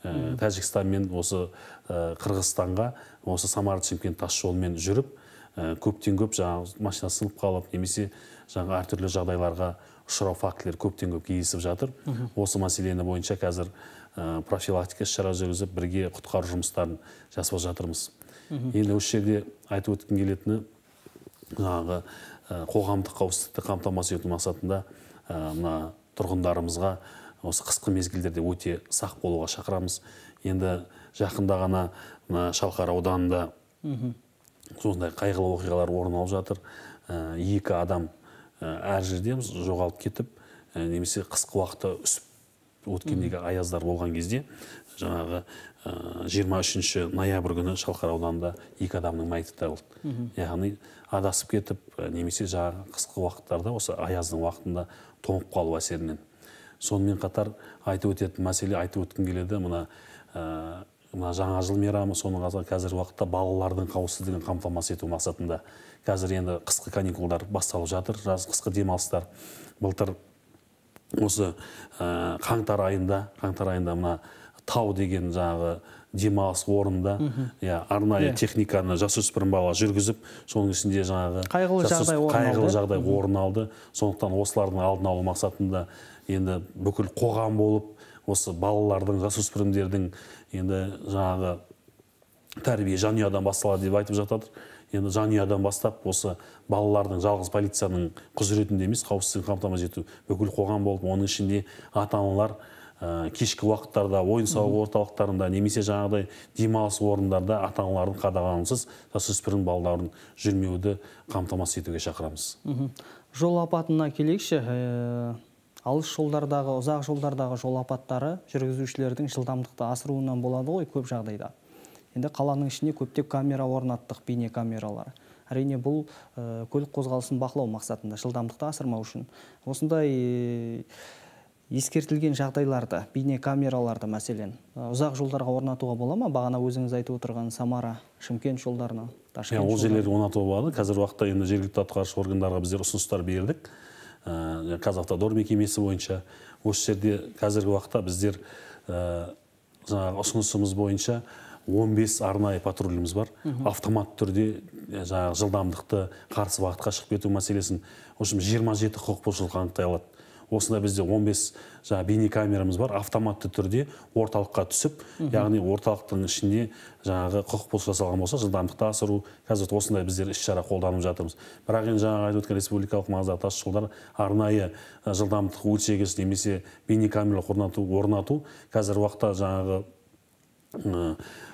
ә, тәжікстан мен осы ә, қырғызстанға осы самара шымкент тасжолымен жүріп ә, көптен көп жаңағы машина сынып қалып немесе жаңа әртүрлі жағдайларға ұшырау фактілері көптен көп кездесіп жатыр осы мәселені бойынша қазір ә, профилактика іс шара жүргізіп бірге құтқару жұмыстарын жасап жатырмыз енді осы жерде айтып өткім келетіні жаңағы қоғамдық қауіпсіздікті қамтамасыз ету мақсатында мына тұрғындарымызға осы қысқы мезгілдерде өте сақ болуға шақырамыз енді жақында ғана мына шалқар ауданында сондай қайғылы оқиғалар орын алып жатыр екі адам Ә, әр жерде жоғалып кетіп ә, немесе қысқы уақытта үсіп өткендегі аяздар болған кезде жаңағы ә, жиырма үшінші ноябрь күні шалқар ауданында екі адамның мәйіті табылды яғни адасып кетіп немесе жаңағы қысқы уақыттарда осы аяздың уақытында тоңып қалу әсерінен сонымен қатар айтып өтетін мәселе айтып өткім келеді мына мына жаңа жыл мейрамы соның қазіргі уақытта балалардың қауіпсіздігін қамтамасыз ету мақсатында қазір енді қысқы каникулдар басталып жатыр жаз қысқы демалыстар былтыр осы э, қаңтар айында қаңтар айында мына тау деген жаңағы демалыс орнында иә арнайы yeah. Иә. техниканы жасөспірім бала жүргізіп соның ішінде жаңағы қайғылы жағдай орын қайғылы жағдай орын алды сондықтан осылардың алдын алу мақсатында енді бүкіл қоғам болып осы балалардың жасөспірімдердің енді жаңағы тәрбие жанұядан басталады деп айтып жатады енді жанұядан бастап осы балалардың жалғыз полицияның құзыретінде емес қауіпсіздігін қамтамасыз ету бүкіл қоғам болып оның ішінде ата аналар ә, кешкі уақыттарда ойын сауық орталықтарында немесе жаңағыдай демалыс орындарда ата аналардың қадағалауынсыз жасөспірім балаларын жүрмеуді қамтамасыз етуге шақырамыз жол апатына келейікші э, алыс жолдардағы ұзақ жолдардағы жол апаттары жүргізушілердің жылдамдықты асыруынан болады ғой көп жағдайда енді қаланың ішіне көптеп камера орнаттық бейне камералар әрине бұл ә, көлік қозғалысын бақылау мақсатында жылдамдықты асырмау үшін осындай э, ескертілген жағдайларды бейне камераларды мәселен э, ұзақ жолдарға орнатуға бола ма бағана өзіңіз айтып отырған самара шымкент жолдарына иә ол жерлерге орнатуға болады қазіргі уақытта енді жергілікті атқарушы органдарға біздер ұсыныстар бердік ә, э, қазавтодор мекемесі бойынша осы жерде қазіргі уақытта біздер ә, жаңағы ұсынысымыз бойынша 15 арнайы патруліміз бар автомат түрде э, жаңағы жылдамдықты қарсы бағытқа шығып кету мәселесін в общем жиырма жеті құқық бұзушылық анықтай алады осында бізде 15 жаңағы бейнекамерамыз бар автоматты түрде орталыққа түсіп яғни орталықтың ішінде жаңағы құқық бұлшы жасалған болса жылдамдықты асыру қазір осындай біздер іс шара қолданып жатырмыз бірақ енді жаңағы айтып өткен республикалық маңыздағы тас арнайы жылдамдық өлшегіш немесе бейнекамера орнату орнату қазіргі уақытта жаңағы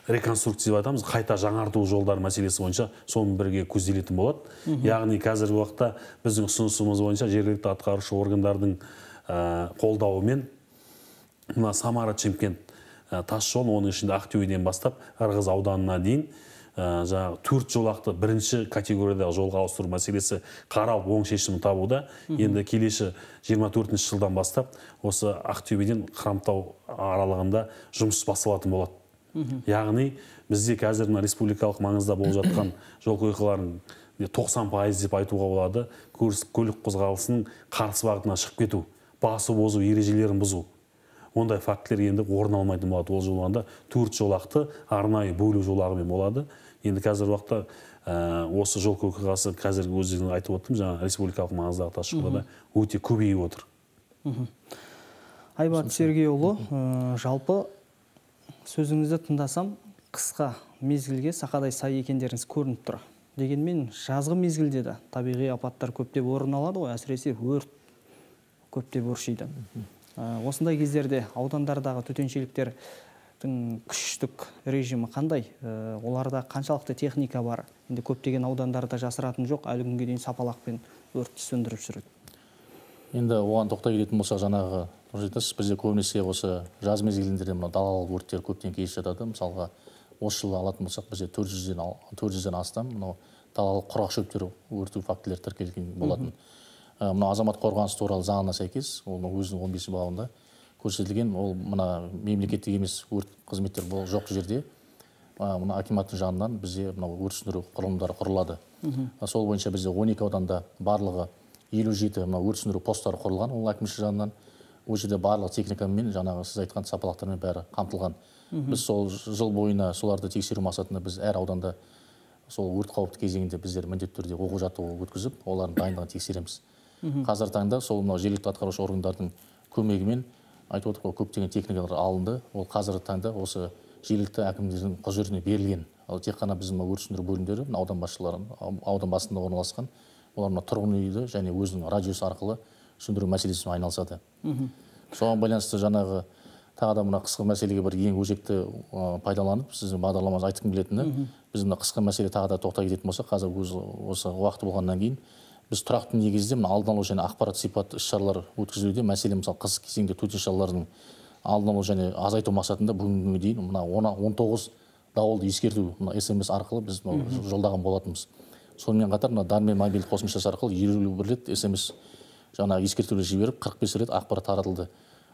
реконструкция деп қайта жаңарту жолдары мәселесі бойынша соны бірге көзделетін болады яғни қазіргі уақытта біздің ұсынысымыз бойынша жергілікті атқарушы органдардың қолдауымен мына самара шымкент тас жол оның ішінде ақтөбеден бастап ырғыз ауданына дейін жаңағы төрт жолақты бірінші категориядағы жолға ауыстыру мәселесі қаралып оң шешімін табуда енді келесі 24 жылдан бастап осы ақтөбеден қрамтау аралығында жұмыс басталатын болады яғни бізде қазір мына республикалық маңызда болып жатқан жол оқиғаларының тоқсан пайыз деп айтуға болады көлік қозғалысының қарсы бағытына шығып кету басып озу ережелерін бұзу ондай фактілер енді орын алмайтын болады ол жолағында төрт жолақты арнайы бөлу жолағымен болады енді қазіргі уақытта ә, осы жол оқиғасы қазір өздеріңіз айтып отырмын жаңа республикалық маңыздағы тас өте көбейіп отыр айбат сергейұлы ә, жалпы сөзіңізді тыңдасам қысқа мезгілге сақадай сай екендеріңіз көрініп тұр дегенмен жазғы мезгілде де табиғи апаттар көптеп орын алады ғой әсіресе өрт көптеп өршиді ә, осындай кездерде аудандардағы төтеншеліктердің күштік режимі қандай ә, оларда қаншалықты техника бар енді көптеген аудандарда жасыратын жоқ әлі күнге дейін сапалақпен өртті сөндіріп жүреді енді оған тоқтай келетін болсақ жаңағы дұрыс айтасыз бізде көбінесе осы жаз мезгілінде мына далалық өрттер көптен кездесіп жатады мысалға осы жылы алатын болсақ бізде төрт жүзден төрт жүзден астам мынау далалық құрғақ шөптер өрту фактілері тіркелген болатын э, мына азамат қорғаныс туралы заңына сәйкес ол өзінің он бесінші бабында көрсетілген ол мына мемлекеттік емес өрт қызметтер бол, жоқ жерде мына акиматтың жанынан бізде мынау өрт сөндіру құрылымдары құрылады сол бойынша бізде он екі ауданда барлығы елу жеті мына өрт сөндіру посттары құрылған ол әкімшілік жағынан ол жерде барлық техникамен жаңағы сіз айтқан сапалақтармен бәрі қамтылған біз сол жыл бойына соларды тексеру мақсатында біз әр ауданда сол өрт қауіпті кезеңінде біздер міндетті түрде оқу жаттығу өткізіп олардың дайындығын тексереміз қазіргі таңда сол мынау жергілікті атқарушы органдардың көмегімен айтып отырмық ғой көптеген техникалар алынды ол қазіргі таңда осы жергілікті әкімдердің құзыретіне берілген ал тек қана біздің мына өрт сөндіру бөлімдері мына аудан басшылары аудан басында орналасқан олар мына тұрғын үйді және өзінің радиусы арқылы сөндіру мәселесімен айналысады соған байланысты жаңағы тағы да мына қысқы мәселеге бір ең өзекті пайдаланып сіздің бағдарламаңыз айтқым келетіні біз мына қысқы мәселе тағы да тоқтай кететін болсақ қазір өз осы уақыты болғаннан кейін біз тұрақты негізде мына алдын алу және ақпарат сипат іс шаралар өткізілуде мәселен мысалы қыс кезеңінде төтенше жағдайлардың алдын алу және азайту мақсатында бүгінгі күнге дейін мына он тоғыз дауылды ескерту мына смс арқылы біз жолдаған болатынбыз сонымен қатар мына дармен мобильді қосымшасы арқылы елу бір рет смс жаңағы ескертулер жіберіп 45 рет ақпарат таратылды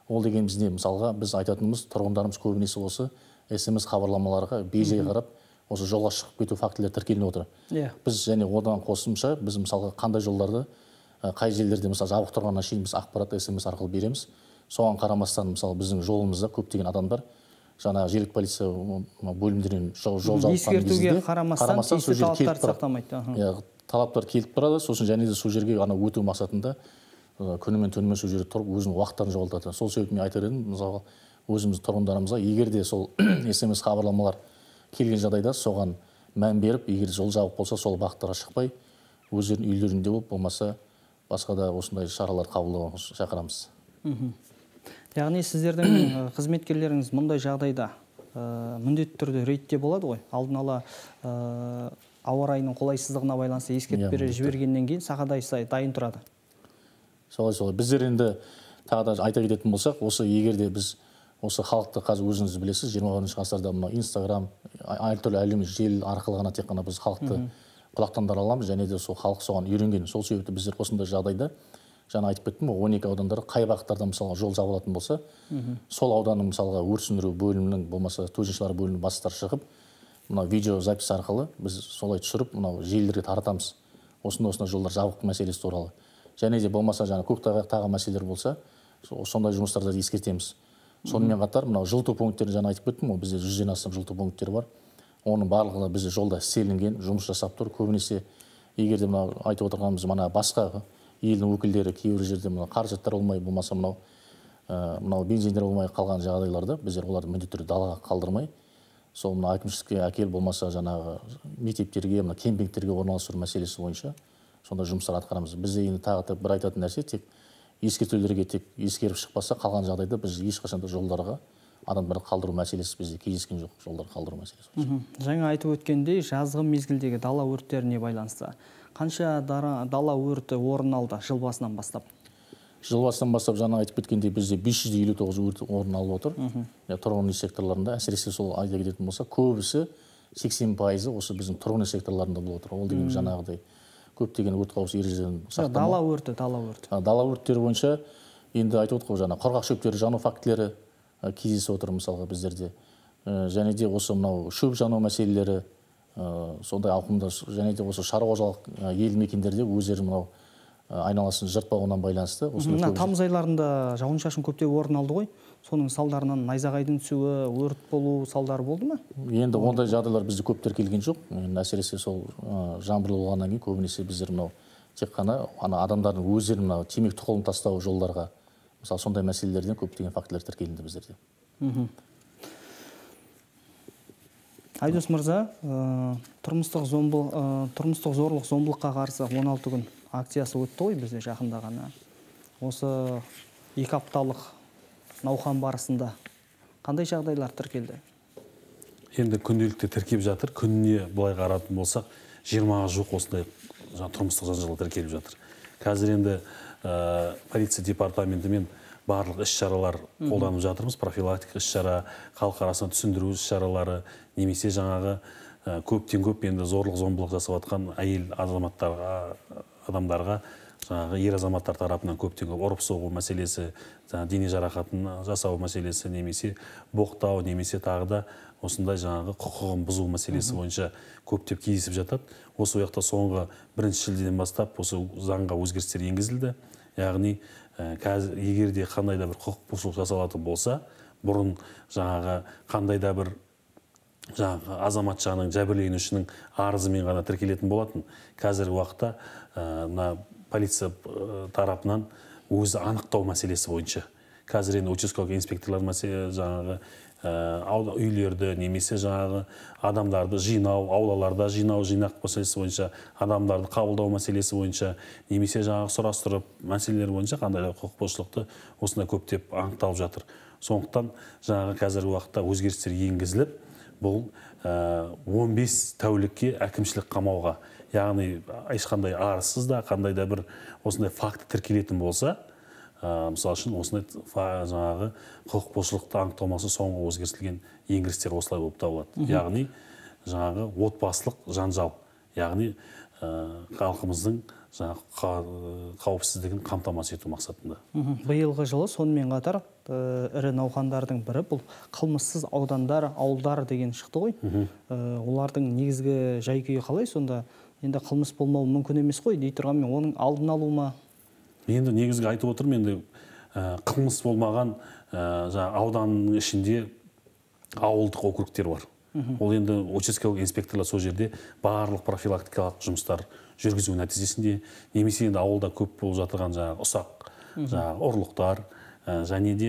ол дегеніміз не мысалға біз айтатынымыз тұрғындарымыз көбінесе осы смс хабарламаларға бейжай қарап осы жолға шығып кету фактілері тіркеліп отыр иә yeah. біз және одан қосымша біз мысалға қандай жолдарды қай жерлерде мысалы жабық тұрғанына шейін біз ақпарат смс арқылы береміз соған қарамастан мысалы біздің жолымызда көптеген адамдар жаңағы жергілікті полиция бөлімдерінен жол, жол ескертуге қарамастан қарамастан сол иә талаптар келіп тұрады сосын және де сол жерге ана өту мақсатында күнімен түнімен сол жерде тұрып өзінің уақыттарын жоғалтады сол себепті мен айтар едім мысалы өзіміз тұрғындарымызға егер де сол смс хабарламалар келген жағдайда соған мән беріп егер жол жабық болса сол бағыттарға шықпай өздерінің үйлерінде болып болмаса басқа да осындай шаралар қабылдауға шақырамыз яғни сіздердің қызметкерлеріңіз мұндай жағдайда ә, міндетті түрде рейдте болады ғой алдын ала ә, ауа райының қолайсыздығына байланысты иә, ескертіп бере жібергеннен кейін сағадай сай дайын тұрады солай солай біздер енді тағы да айта кететін болсақ осы егер де біз осы халықты қазір өзіңіз білесіз жиырма бірінші ғасырда мына инстаграм әртүрлі әлеуметтік желі арқылы ғана тек қана біз халықты құлақтандыра аламыз және де сол халық соған үйренген сол себепті біздер осындай жағдайда жаңа айтып кеттім ғой он екі аудандар қай бағыттарда мысалы жол жабылатын болса сол ауданның мысалға өрт сөндіру бөлімінің болмаса төтеншелер бөлімінің бастықтары шығып мынау видео запись арқылы біз солай түсіріп мынау желілерге таратамыз осындай осындай жолдар жабық мәселесі туралы және де болмаса жаңағы көктайғақ тағы мәселелер болса сондай жұмыстарды ескертеміз сонымен қатар мынау жылыту пункттерін жаңа айтып кеттім ғой бізде жүзден астам жылыту пункттері бар оның барлығы бізде жолда істелінген жұмыс жасап тұр көбінесе егер де мынау айтып отырғанымыз мына басқа елдің өкілдері кейбір жерде мына қаражаттар болмай болмаса мынау э, мынау бензиндер болмай қалған жағдайларда біздер оларды міндетті түрде далаға қалдырмай сол мына әкімшілікке әкеліп болмаса жаңағы мектептерге мына кемпингтерге орналастыру мәселесі бойынша сондай жұмыстар атқарамыз бізде енді тағы да бір айтатын нәрсе тек ескертулерге тек ескеріп шықпаса қалған жағдайда біз ешқашан да жолдарға адамдарды қалдыру мәселесі бізде кездескен жоқ жолдар қалдыру мәселесі жаңа айтып өткендей жазғы мезгілдегі дала өрттеріне байланысты қанша дара, дала өрті орын алды жыл басынан бастап жыл басынан бастап жаңа айтып кеткендей бізде 559 өрт орын алып отыр тұрғын үй секторларында әсіресе сол айта кететін болса көбісі сексен пайызы осы біздің тұрғын үй секторларында болып отыр ол деген жаңағыдай көптеген өрт қауіпсіздік ережелерін сақтамау дала өрті дала өрті дала өрттері бойынша енді айтып отырмық жаңағы құрғақ шөптер жану фактілері кездесіп отыр мысалға біздерде ә, және де осы мынау шөп жану мәселелері сондай ауқымды және де осы шаруа қожалық елді мекендерде өздері мынау Э, айналасын жыртпауынан байланысты мына тамыз айларында жауын шашын көптеп орын алды ғой соның салдарынан найзағайдың түсуі өрт болу салдары болды ма енді ондай жағдайлар бізде көп тіркелген жоқ әсіресе сол жаңбыр болғаннан кейін көбінесе біздер мынау тек қана ана адамдардың өздері мынау темекі тұқылын тастау жолдарға мысалы сондай мәселелерден көптеген фактілер тіркелінді біздерде айдос мырза тұрмыстық зомбы ә, тұрмыстық зорлық зомбылыққа қарсы 16 күн акциясы өтті ғой бізде жақында ғана осы екі апталық науқан барысында қандай жағдайлар тіркелді енді күнделікті тіркеп жатыр күніне былай қаратын болсақ жиырмаға жуық осындай тұрмыстық жанжал тіркеліп жатыр қазір енді ә, полиция департаментімен барлық іс шаралар қолданып жатырмыз профилактика іс шара халық арасына түсіндіру іс шаралары немесе жаңағы ә, көптен көп енді зорлық зомбылық жасап жатқан әйел азаматтарға адамдарға жаңағы ер азаматтар тарапынан көптеген көп ұрып соғу мәселесі жаңағы дене жарақатын жасау мәселесі немесе боқтау немесе тағы да осындай жаңағы құқығын бұзу мәселесі бойынша көптеп кездесіп жатады осы уақытта соңғы бірінші шілдеден бастап осы заңға өзгерістер енгізілді яғни қазір ә, егер де қандай да бір құқық бұзушылық жасалатын болса бұрын жаңағы қандай да бір жаңағы Азаматшаның жағының жәбірленушінің арызымен ғана тіркелетін болатын қазіргі уақытта э, мына полиция э, тарапынан өзі анықтау мәселесі бойынша қазір енді участковый инспекторлар жаңағы ә, үйлерді немесе жаңағы адамдарды жинау аулаларда жинау жинақ мәселесі бойынша адамдарды қабылдау мәселесі бойынша немесе жаңағы сұрастырып мәселелер бойынша қандай құқық бұзушылықты осындай көптеп анықталып жатыр сондықтан жаңағы қазіргі уақытта өзгерістер енгізіліп бұл 15 э, тәулікке әкімшілік қамауға яғни ешқандай арызсыз да қандай да бір осындай факті тіркелетін болса ә, э, мысалы үшін осындай жаңағы құқық бұзушылықты анықтамасы соңғы өзгертілген енгірістер осылай болып табылады яғни жаңағы отбасылық жанжал яғни э, халқымыздың жаңағы қауіпсіздігін қамтамасыз ету мақсатында биылғы жылы сонымен қатар Э, ірі науқандардың бірі бұл қылмыссыз аудандар ауылдар деген шықты ғой э, олардың негізгі жай күйі қалай сонда енді қылмыс болмауы мүмкін емес қой дей тұрғанмен оның алдын алу ма енді негізгі айтып отырмын енді э, қылмыс болмаған жаңағы ауданның ішінде ауылдық округтер бар ол енді участковый инспекторлар сол жерде барлық профилактикалық жұмыстар жүргізу нәтижесінде немесе енді ауылда көп болып жатырған жаңағы ұсақ жаңағы ұрлықтар Э, және де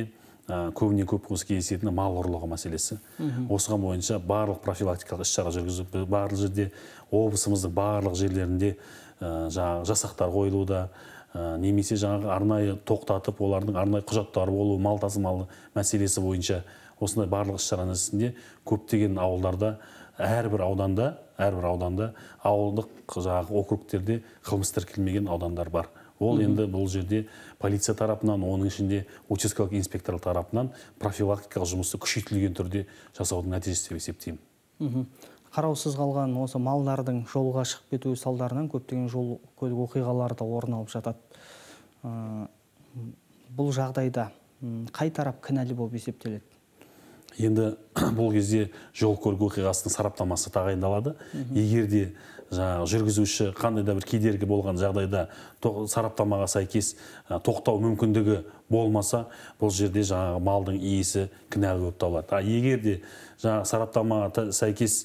э, көбіне көп осы кездесетіні мал ұрлығы мәселесі осыған бойынша барлық профилактикалық іс шара жүргізіп барлық жерде облысымыздың барлық жерлерінде э, жаңағы жасақтар қойылуда немесе жаңағы арнайы тоқтатып олардың арнайы құжаттары болуы мал тасымалы мәселесі бойынша осындай барлық іс шараның ішінде көптеген ауылдарда әрбір ауданда әрбір ауданда ауылдық жаңағы округтерде қылмыс тіркелмеген аудандар бар ол енді бұл жерде полиция тарапынан оның ішінде учаскелік инспектор тарапынан профилактикалық жұмысты күшейтілген түрде жасаудың нәтижесі деп есептеймін қараусыз қалған осы малдардың жолға шығып кетуі салдарынан көптеген жол көлік оқиғалары да орын алып жатады бұл жағдайда қай тарап кінәлі болып есептеледі енді бұл кезде жол көлік оқиғасының сараптамасы тағайындалады егер де жаңағы жүргізуші қандай да бір кедергі болған жағдайда сараптамаға сәйкес тоқтау мүмкіндігі болмаса бұл жерде жаңағы малдың иесі кінәлі болып табылады ал егер де жаңағы сараптамаға сәйкес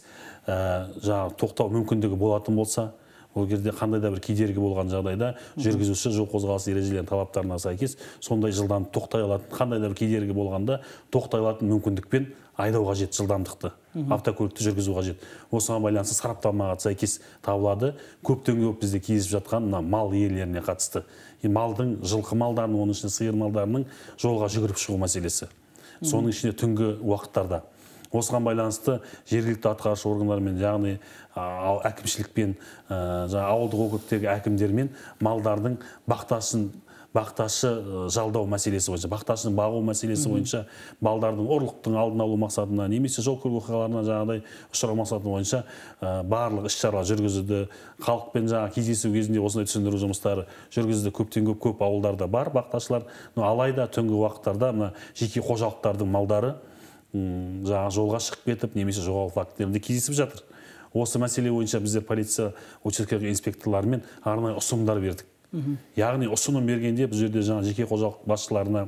жаңағы тоқтау мүмкіндігі болатын болса ол кезде қандай да бір кедергі болған жағдайда жүргізуші жол қозғалысы ережелерінің талаптарына сәйкес сондай жылдам тоқтай алатын қандай да бір кедергі болғанда тоқтай алатын мүмкіндікпен айдау қажет жылдамдықты автокөлікті жүргізу қажет осыған байланысты сараптамаға сәйкес табылады көптен көп бізде кездесіп жатқан мына мал иелеріне қатысты малдың жылқы малдарының оның ішінде сиыр малдарының жолға жүгіріп шығу мәселесі соның ішінде түнгі уақыттарда осыған байланысты жергілікті атқарушы органдармен яғни әкімшілікпен ауылдық округтегі әкімдермен малдардың бақтасын бақташы жалдау мәселесі бойынша бақташыны бағу мәселесі бойынша балдардың ұрлықтың алдын алу мақсатында немесе жол көлік оқиғаларына жаңағыдай ұшырау мақсаты бойынша барлық іс шаралар жүргізілді халықпен жаңағы кездесу кезінде осындай түсіндіру жұмыстары жүргізілді көптен көп көп ауылдарда бар бақташылар но алайда түнгі уақыттарда мына жеке қожалықтардың малдары жаңағы жолға шығып кетіп немесе жоғалу фактілері де кездесіп жатыр осы мәселе бойынша біздер полиция учаскелік инспекторларымен арнайы ұсынымдар бердік яғни ұсыным бергенде бұл жерде жаңағы жеке қожалық басшыларына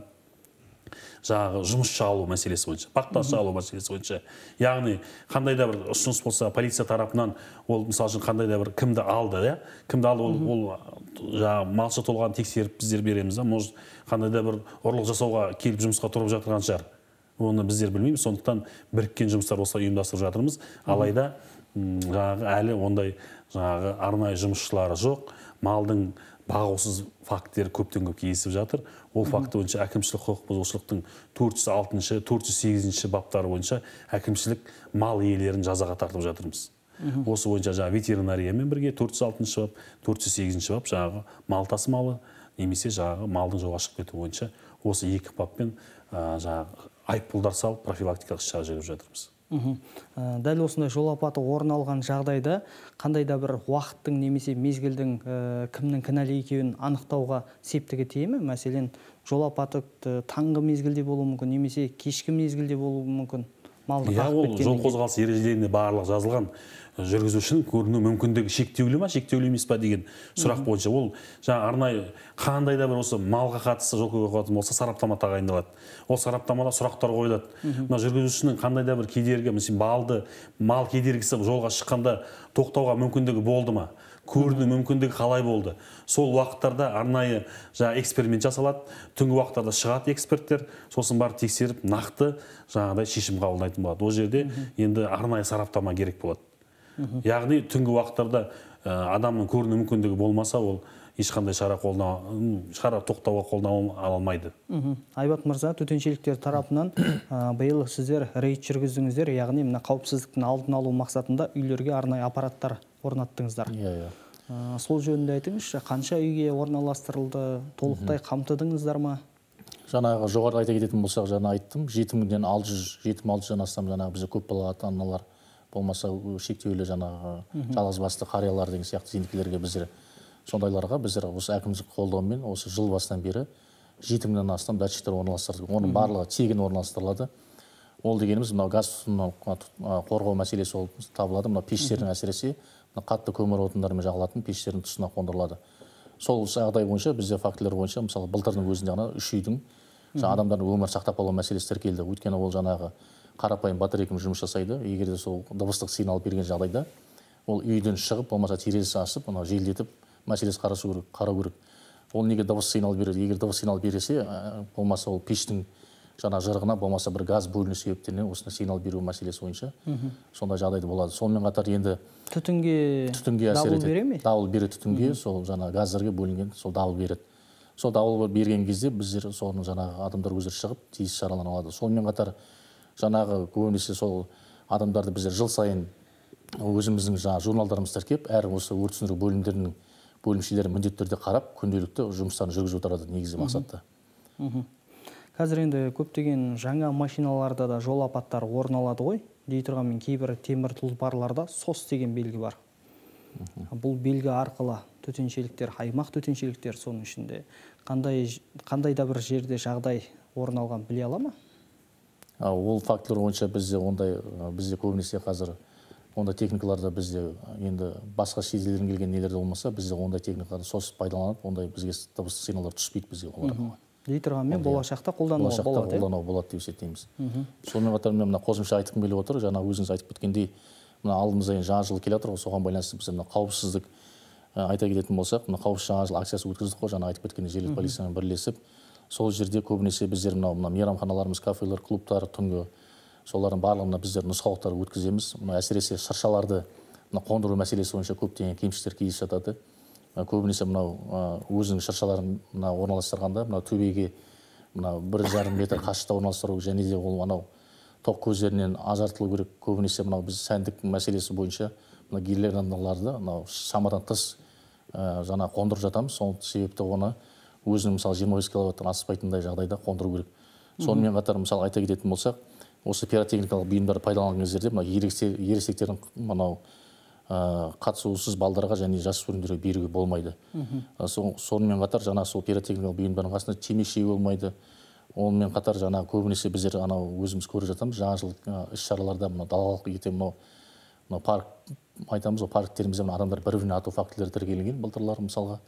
жаңағы жұмысшы алу мәселесі бойынша бақташы алу мәселесі бойынша яғни қандай да бір ұсыныс болса полиция тарапынан ол мысалы үшін қандай да бір кімді алды иә кімді алды ол, ол жаңағы малшы толған тексеріп біздер береміз да может қандай да бір ұрлық жасауға келіп жұмысқа тұрып жатырған шығар оны біздер білмейміз сондықтан біріккен жұмыстар осылай ұйымдастырып жатырмыз алайда жаңағы әлі ондай жаңағы арнайы жұмысшылары жоқ малдың бағусыз фактілері көптен көп кездесіп жатыр ол факті бойынша әкімшілік құқық бұзушылықтың төрт жүз алтыншы төрт жүз сегізінші баптары бойынша әкімшілік мал иелерін жазаға тартып жатырмыз осы бойынша жаңағы ветеринариямен бірге төрт жүз алтыншы бап төрт жүз сегізінші бап жаңағы мал тасымалы немесе жаңағы малдың жолға шығып кетуі бойынша осы екі баппен ә, жаңағы айыппұлдар салып профилактикалық іс шара жүргізіп жатырмыз ә, дәл осындай жол апаты орын алған жағдайда қандай да бір уақыттың немесе мезгілдің ә, кімнің кінәлі екенін анықтауға септігі тие ме мәселен жол апаты таңғы мезгілде болуы мүмкін немесе кешкі мезгілде болуы мүмкін иә ол жол қозғалысы ережелерінде барлығы жазылған жүргізушінің көріну мүмкіндігі шектеулі ма шектеулі емес па деген сұрақ бойынша ол жаңа арнайы қандай да бір осы малға қатысты жол көлік оқиғасы болса сараптама тағайындалады ол сараптамада сұрақтар қойылады мына жүргізушінің қандай да бір кедергі мысалы балды мал кедергісі жолға шыққанда тоқтауға мүмкіндігі болды ма көріну мүмкіндігі қалай болды сол уақыттарда арнайы жаңа эксперимент жасалады түнгі уақыттарда шығады эксперттер сосын барып тексеріп нақты жаңағыдай шешім қабылдайтын болады ол жерде енді арнайы сараптама керек болады яғни түнгі уақыттарда э, адамның көріну мүмкіндігі болмаса ол ешқандай шара қолдана шара тоқтауға қолдана алмайды айбат мырза төтеншеліктер тарапынан ә, биыл сіздер рейд жүргіздіңіздер яғни мына қауіпсіздіктің алдын алу мақсатында үйлерге арнайы аппараттар орнаттыңыздар иә иә ә, сол жөнінде айтыңызшы қанша үйге орналастырылды толықтай қамтыдыңыздар ма жаңағы жоғарыда айта кететін болсақ жаңа айттым жеті мыңнан алты жүз жеті мың алты жүзден астам жаңағы бізде көпбалалы ата аналар болмаса шектеулі жаңағы жалғызбасты қариялар деген сияқты зейнеткерлерге біздер сондайларға біздер осы әкімдік қолдауымен осы жыл басынан бері жеті мыңнан астам датчиктер орналастырдық оның барлығы тегін орналастырылады ол дегеніміз мынау газ қорғау мәселесі болып табылады мынау пештердің әсіресе қатты көмір отындармен жағылатын пештердің тұсына қондырылады сол жағдай бойынша бізде фактілер бойынша мысалы былтырдың өзінде ғана үш үйдің жаңағы адамдардың өмірін сақтап қалу мәселесі тіркелді өйткені ол жаңағы қарапайым батарейкамен жұмыс жасайды егер де сол дыбыстық сигнал берген жағдайда ол үйден шығып болмаса терезесін ашып мынау желдетіп мәселесін қарасу керек қарау керек ол неге дыбыс сигнал береді егер дыбыс сигнал берсе болмаса ол пештің жаңа жырығына болмаса бір газ бөліну себептерінен осындай сигнал беру мәселесі бойынша сондай жағдайда болады сонымен қатар енді түтінге түтінге әсер етеді бере ме дауыл береді түтінге сол жаңа газдарға бөлінген сол дабыл береді сол дауыл берген кезде біздер соны жаңағы адамдар өздері шығып тиісті шараларын алады сонымен қатар жаңағы көбінесе сол адамдарды біздер жыл сайын өзіміздің жаңағы журналдарымыз тіркеп әр осы өрт сөндіру бөлімдерінің бөлімшелері міндетті түрде қарап күнделікті жұмыстарын жүргізіп отырады негізгі мақсатта қазір енді көптеген жаңа машиналарда да жол апаттары орын алады ғой дей тұрғанмен кейбір темір тұлпарларда сос деген белгі бар Үху. бұл белгі арқылы төтеншеліктер аймақ төтеншеліктер соның ішінде қандай қандай да бір жерде жағдай орын алған біле ала ма ол фактілер бойынша бізде ондай бізде көбінесе қазір ондай техникаларды бізде енді басқа шетелдерден келген нелерде болмаса бізде ондай техникаларды сосып пайдаланып ондай бізге дыбыс сигналдар түспейді бізге оларға дей тұрғанмен болашақта қолдануға болады болашақта қолдануға болады деп есептейміз сонымен қатар мен мына қосымша айтқым келіп отыр жаңа өзіңіз айтып кеткендей мына алдымызда енді жаңа жыл келе жатыр ғой соған байланысты біз мына қауіпсіздік айта кететін болсақ мына қауіпсіз жаңа жыл акциясы өткіздік қой жаңа айтып кеткендей жергілікті полициямен бірлесіп сол жерде көбінесе біздер мынау мына мейрамханаларымыз кафелер клубтар түнгі солардың барлығына біздер нұсқаулықтар өткіземіз мына әсіресе шыршаларды мына қондыру мәселесі бойынша көптеген кемшіліктер кездесіп жатады көбінесе мынау өзінің шыршаларын мына орналастырғанда мына төбеге мына бір жарым метр қашықта орналастыру және де ол анау тоқ көздерінен ажыратылу керек көбінесе мынау біз сәндік мәселесі бойынша мына гирляндаларды мынау шамадан тыс жаңағы қондырып жатамыз сол себепті оны өзінің мысалы жиырма бес киловаттан аспайтындай жағдайда қондыру керек сонымен қатар мысалы айта кететін болсақ осы пиротехникалық бұйымдарды пайдаланған кездерде мына ересектердің мынау ә, қатысусыз балдарға және жасөспірімдерге беруге болмайды ә, сонымен қатар жаңағы сол пиротехникалық бұйымдардың қасында темекі болмайды онымен қатар жаңағы көбінесе біздер анау өзіміз көріп жатамыз жаңа жыл іс шараларда мына далалық ете мынау мынау парк айтамыз ғой парктерімізде мына адамдар бір біріне ату фактілері тіркелген былтырлар мысалға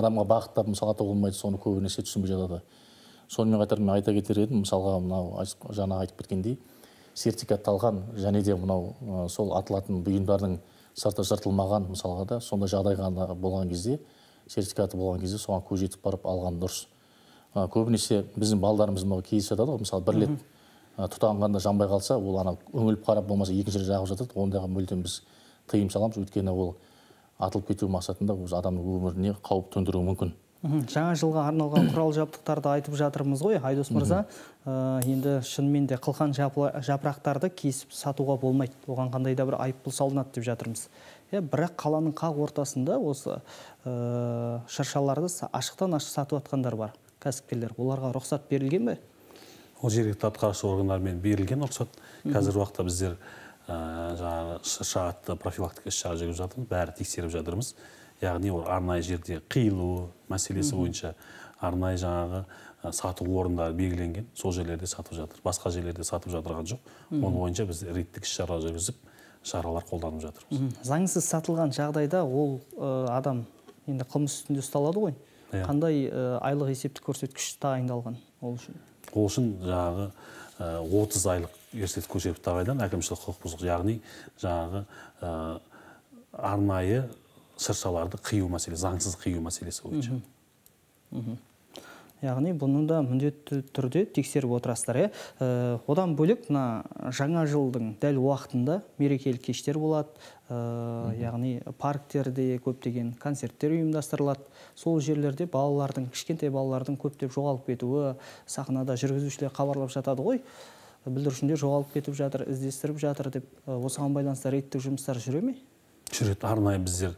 адамға бағыттап мысалы атауға болмайды соны көбінесе түсінбей жатады сонымен қатар мен айта кетер едім мысалға мынау жаңа айтып кеткендей сертификатталған және де мынау ә, сол атылатын бұйымдардың сырты жыртылмаған мысалға да сондай жағдайға болған кезде сертификаты болған кезде соған көз жетіп барып алған дұрыс ә, көбінесе біздің балдарымыз мынау кездесіп жатады ғой мысалы бір рет ә, тұтанғанда жанбай қалса ол ана үңіліп қарап болмаса екінші рет жағып жатады ондайға мүлдем біз тыйым саламыз өйткені ол атылып кету мақсатында өз адамның өміріне қауіп төндіруі мүмкін жаңа жылға арналған құрал жабдықтарды айтып жатырмыз ғой айдос мырза э, енді шынымен де қылқан жапырақтарды кесіп сатуға болмайды оған қандай да бір айыппұл салынады деп жатырмыз иә бірақ қаланың қақ ортасында осы ә, шыршаларды ашықтан ашық сатып жатқандар бар кәсіпкерлер оларға рұқсат берілген бе ол жергілікті атқарушы органдармен берілген рұқсат қазіргі уақытта біздер Э, жаңағы атты профилактика іс шара жүргізіп жатырмыз бәрі тексеріп жатырмыз яғни ол арнайы жерде қиылу мәселесі бойынша арнайы жаңағы сату орындары белгіленген сол жерлерде сатып жатыр басқа жерлерде сатып жатырған жоқ оның бойынша біз рейдтік іс шара жүргізіп шаралар қолданып жатырмыз заңсыз сатылған жағдайда ол адам енді қылмыс үстінде ұсталады ғой иә. қандай айлық есептік көрсеткіш тағайындалған ол үшін ол үшін жаңағы отыз айлық ерсет тағайдан әкімшілік құқық бұзық яғни жаңағы ә, арнайы шыршаларды қию мәселесі заңсыз қию мәселесі бойынша яғни бұны да міндетті түрде тексеріп отырасыздар иә одан бөлек мына жаңа жылдың дәл уақытында мерекелік кештер болады яғни парктерде көптеген концерттер ұйымдастырылады сол жерлерде балалардың кішкентай балалардың көптеп жоғалып кетуі сахнада жүргізушілер хабарлап жатады ғой бүлдіршіндер жоғалып кетіп жатыр іздестіріп жатыр деп осыған байланысты рейдтік жұмыстар жүре ме жүреді арнайы біздер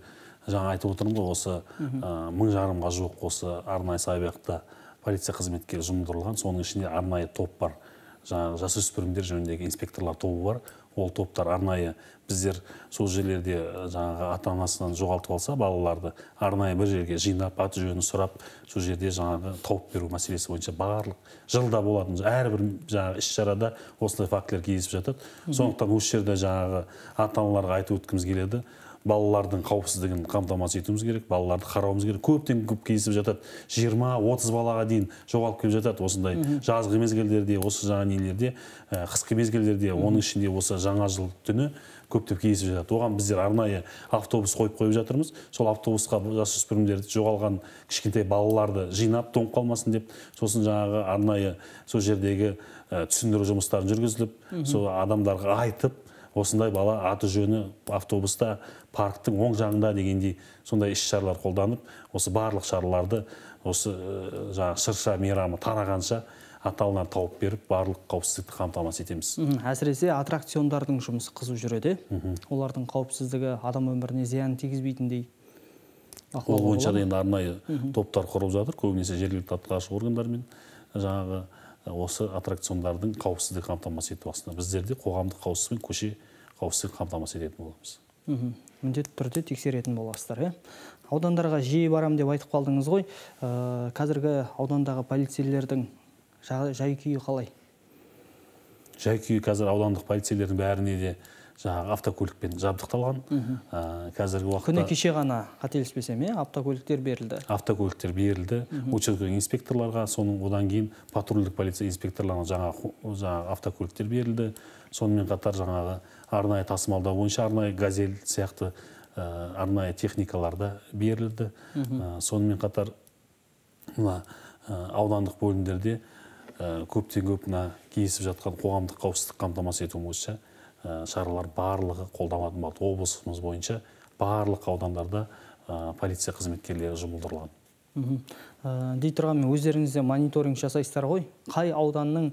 жаңа айтып отырмын ғой осы ә, мың жарымға жуық осы арнайы саябақта полиция қызметкері жұмылдырылған соның ішінде арнайы топ бар жаңағы жасөспірімдер жөніндегі инспекторлар тобы бар ол топтар арнайы біздер сол жерлерде э, жаңағы ата анасынан жоғалтып алса балаларды арнайы бір жерге жинап аты жөнін сұрап сол жерде жаңағы тауып беру мәселесі бойынша барлық жылда болатын әрбір жаңағы іс шарада осындай фактілер кездесіп жатады сондықтан осы жерде жаңағы ата аналарға айтып өткіміз келеді балалардың қауіпсіздігін қамтамасыз етуіміз керек балаларды қарауымыз керек көптен көп кездесіп жатады жиырма отыз балаға дейін жоғалып келіп жатады осындай жазғы мезгілдерде осы жаңа нелерде э, қысқы мезгілдерде оның ішінде осы жаңа жыл түні көптеп кездесіп жатады оған біздер арнайы автобус қойып қойып жатырмыз сол автобусқа жасөспірімдерді жоғалған кішкентай балаларды жинап тоңып қалмасын деп сосын жаңағы арнайы сол жердегі э, түсіндіру жұмыстары жүргізіліп сол адамдарға айтып осындай бала аты жөні автобуста парктің оң жағында дегендей сондай іс шаралар қолданып осы барлық шараларды осы э, жаңағы шырша мейрамы тарағанша аталынан тауып беріп барлық қауіпсіздікті қамтамасыз етеміз әсіресе аттракциондардың жұмысы қызу жүреді олардың қауіпсіздігі адам өміріне зиян тигізбейтіндей ол бойынша да енді арнайы топтар құрылып жатыр көбінесе жергілікті атқарушы органдармен жаңағы Ә, осы аттракциондардың қауіпсіздік қамтамасыз ету астында біздерде қоғамдық қауіпсіздік пен көше қауіпсіздігін қамтамасыз ететін боламыз міндетті түрде тексеретін боласыздар иә аудандарға жиі барамын деп айтып қалдыңыз ғой ә, қазіргі аудандағы полицейлердің жай күйі қалай жай күйі қазір аудандық полицейлердің бәріне де жаңағы автокөлікпен жабдықталған қазіргі уақытта күні кеше ғана қателеспесем иә автокөліктер берілді автокөліктер берілді учетка инспекторларға соның одан кейін патрульдік полиция инспекторларына жаңа жаңағы автокөліктер берілді сонымен қатар жаңағы арнайы тасымалдау бойынша арнайы газель сияқты арнайы техникалар да берілді сонымен қатар мына аудандық бөлімдерде көптен көп мына кездесіп жатқан қоғамдық қауіпсіздік қамтамасыз ету бойынша Э, шаралар барлығы қолданылатын болады облысымыз бойынша барлық аудандарда э, полиция қызметкерлері жұмылдырылған ә, дей тұрғанмен мен мониторинг жасайсыздар ғой қай ауданның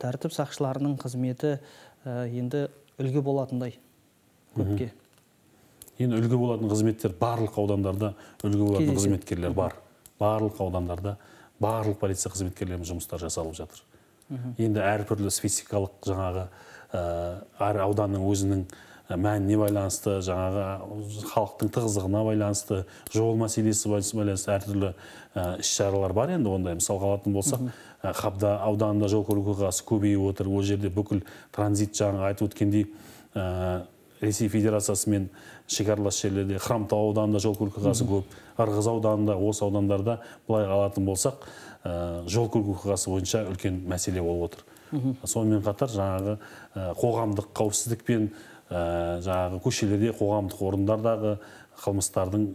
тәртіп сақшыларының қызметі енді үлгі болатындай көпке енді үлгі болатын қызметтер барлық аудандарда үлгі болатын қызметкерлер бар барлық аудандарда барлық полиция қызметкерлерінің жұмыстар жасалып жатыр енді әртүрлі спецификалық жаңағы әр э, ауданның өзінің э, мәніне байланысты жаңағы э, халықтың тығыздығына байланысты жол мәселесі байланысты әртүрлі іс шаралар бар енді ондай мысалға алатын болсақ қабда ауданында жол көлік оқиғасы көбейіп отыр ол жерде бүкіл транзит жаңа айтып өткендей ресей федерациясымен шекаралас жерлерде храмтау ауданында жол көлік оқиғасы көп ырғыз ауданында осы аудандарда былай алатын болсақ жол көлік оқиғасы бойынша үлкен мәселе болып отыр сонымен қатар жаңағы қоғамдық қауіпсіздікпен, жаңағы көшелерде қоғамдық орындардағы қылмыстардың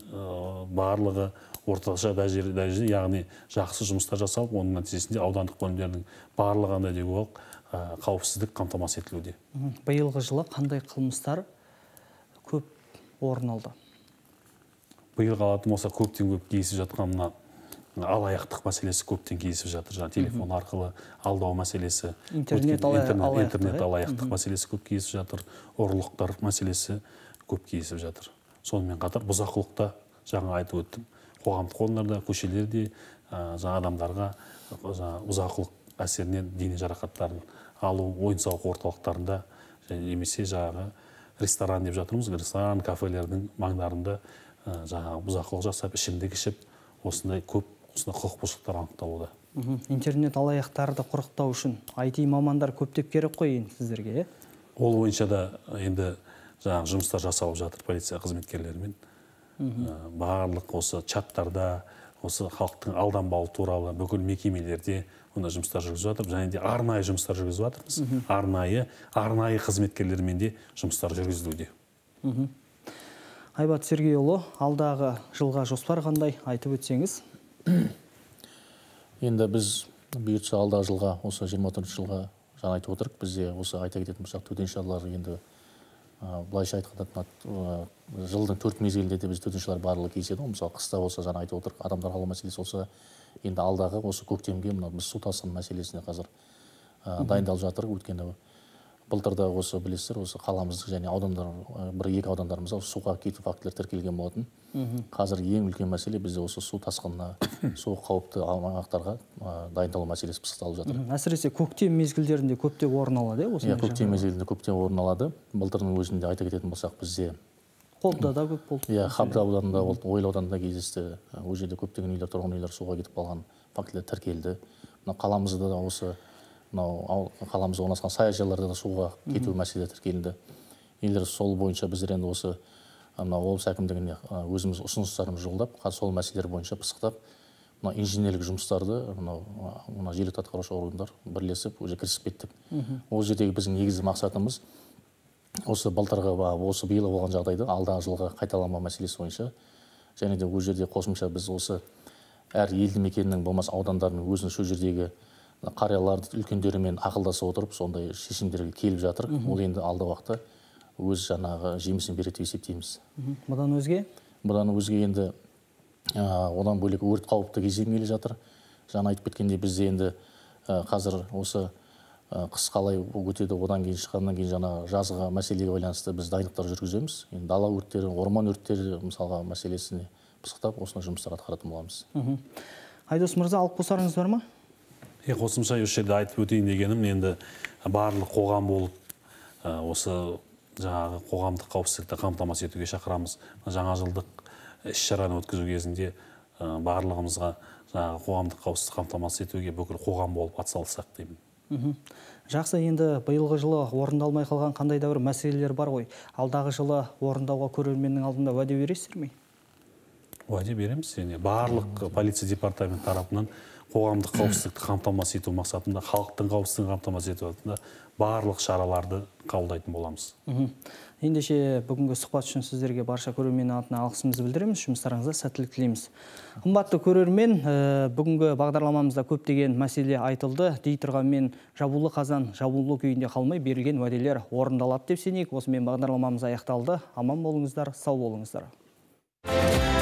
барлығы орташа дәрежеде яғни жақсы жұмыстар жасалып оның нәтижесінде аудандық бөлімдердің барлығында болады қауіпсіздік қамтамасыз етілуде биылғы жылы қандай қылмыстар көп орын алды биылғы алатын болсақ көптен көп кездесіп жатқан мына алаяқтық мәселесі көптен кездесіп жатыр жаңағы телефон арқылы алдау мәселесі интернет, алаяқтық, интернет алаяқтық мәселесі көп кездесіп жатыр ұрлықтар мәселесі көп кездесіп жатыр сонымен қатар бұзақылық жаңа айтып өттім қоғамдық орындарда көшелерде жаңа адамдарға жаңағы бұзақылық әсерінен дене жарақаттарын алу ойын сауық орталықтарында және немесе жаңағы ресторан деп жатырмыз ресторан кафелердің маңдарында ә, жаңағы бұзақылық жасап ішімдік ішіп осындай көп осындай құқық бұзушылықтар анықталуда интернет алаяқтарды құрықтау үшін IT мамандар көптеп керек қой енді сіздерге иә ол бойынша да енді жаңағы жұмыстар жасалып жатыр полиция қызметкерлерімен э, барлық осы чаттарда осы халықтың алданбауы туралы бүкіл мекемелерде ондай жұмыстар жүргізіп жатыр және де арнайы жұмыстар жүргізіп жатырмыз арнайы арнайы қызметкерлермен де жұмыстар жүргізілуде айбат сергейұлы алдағы жылға жоспар қандай айтып өтсеңіз енді біз бұйыртса алдағы жылға осы жиырма төртінші жылға жаңа айтып отырық бізде осы айта кететін болсақ төтенше жағдайлар енді былайша айтқанда жылдың төрт мезгілінде де біз жағдайлар барлығы кездеседі ғой мысалы қыста болса жаңа айтып отырық адамдар қалу мәселесі болса енді алдағы осы көктемге мына біз су тасқыны мәселесіне қазір дайындалып жатыр өйткені былтыр осы білесіздер осы қаламыздың және аудандар бір екі аудандарымызда суға кету фактілері тіркелген болатын қазір ең үлкен мәселе бізде осы су тасқынына су қауіпті аймақтарға дайындалу мәселесі пысықталып жатыр әсіресе көктем мезгілдерінде көптеп орын алады иә осы иә көктем мезгілінде көптеп орын алады былтырдың өзінде айта кететін болсақ бізде қобда да көп болды иә қабда ауданында болды ойыл ауданында кездесті ә, ол жерде көптеген үйлер тұрғын үйлер суға кетіп қалған фактілер тіркелді мына қаламызда да осы мынау қаламызда орналасқан саяжайларда да суға кету мәселесі тіркелді елдер сол бойынша біздер енді осы мына облыс әкімдігіне өзіміз ұсыныстарымызды жолдап сол мәселелер бойынша пысықтап мына инженерлік жұмыстарды мынау мына жергілікті атқарушы органдар бірлесіп уже кірісіп кеттік ол жердегі біздің негізгі мақсатымыз осы былтырғы осы биыл болған жағдайды алдағы жылға қайталамау мәселесі бойынша және де ол жерде қосымша біз осы әр елді мекеннің болмаса аудандардың өзінің сол жердегі қарияларды үлкендерімен ақылдаса отырып сондай шешімдерге келіп жатыр ол енді алдағы уақытта өз жаңағы жемісін береді деп есептейміз бұдан өзге бұдан өзге енді ә, одан бөлек өрт қауіпті кезең келе жатыр жаңа айтып кеткендей бізде енді ә, қазір осы ә, қыс қалай өтеді одан кейін шыққаннан кейін жаңағы жазғы мәселеге байланысты біз дайындықтар жүргіземіз енді дала өрттері орман өрттері мысалға мәселесіне пысықтап осындай жұмыстар атқаратын боламыз айдос мырза алып қосарыңыз бар ма е қосымша осы жерде айтып өтейін дегенім енді барлық қоғам болып осы жаңағы қоғамдық қауіпсіздікті қамтамасыз етуге шақырамыз жаңа жылдық іс шараны өткізу кезінде барлығымызға жаңағы қоғамдық қауіпсіздікті қамтамасыз етуге бүкіл қоғам болып атсалыссақ деймін жақсы енді биылғы жылы орындалмай қалған қандай да бір мәселелер бар ғой алдағы жылы орындауға көрерменнің алдында уәде бересіздер ме уәде береміз және барлық полиция департаменті тарапынан қоғамдық қауіпсіздікті қамтамасыз ету мақсатында халықтың қауіпсіздігін қамтамасыз ету мақсатында барлық шараларды қабылдайтын боламыз ендеше бүгінгі сұхбат үшін сіздерге барша көрермен атына алғысымызды білдіреміз жұмыстарыңызға сәттілік тілейміз қымбатты көрермен э, бүгінгі бағдарламамызда көптеген мәселе айтылды дей мен жабулы қазан жабулы күйінде қалмай берілген уәделер орындалады деп сенейік осымен бағдарламамыз аяқталды аман болыңыздар сау болыңыздар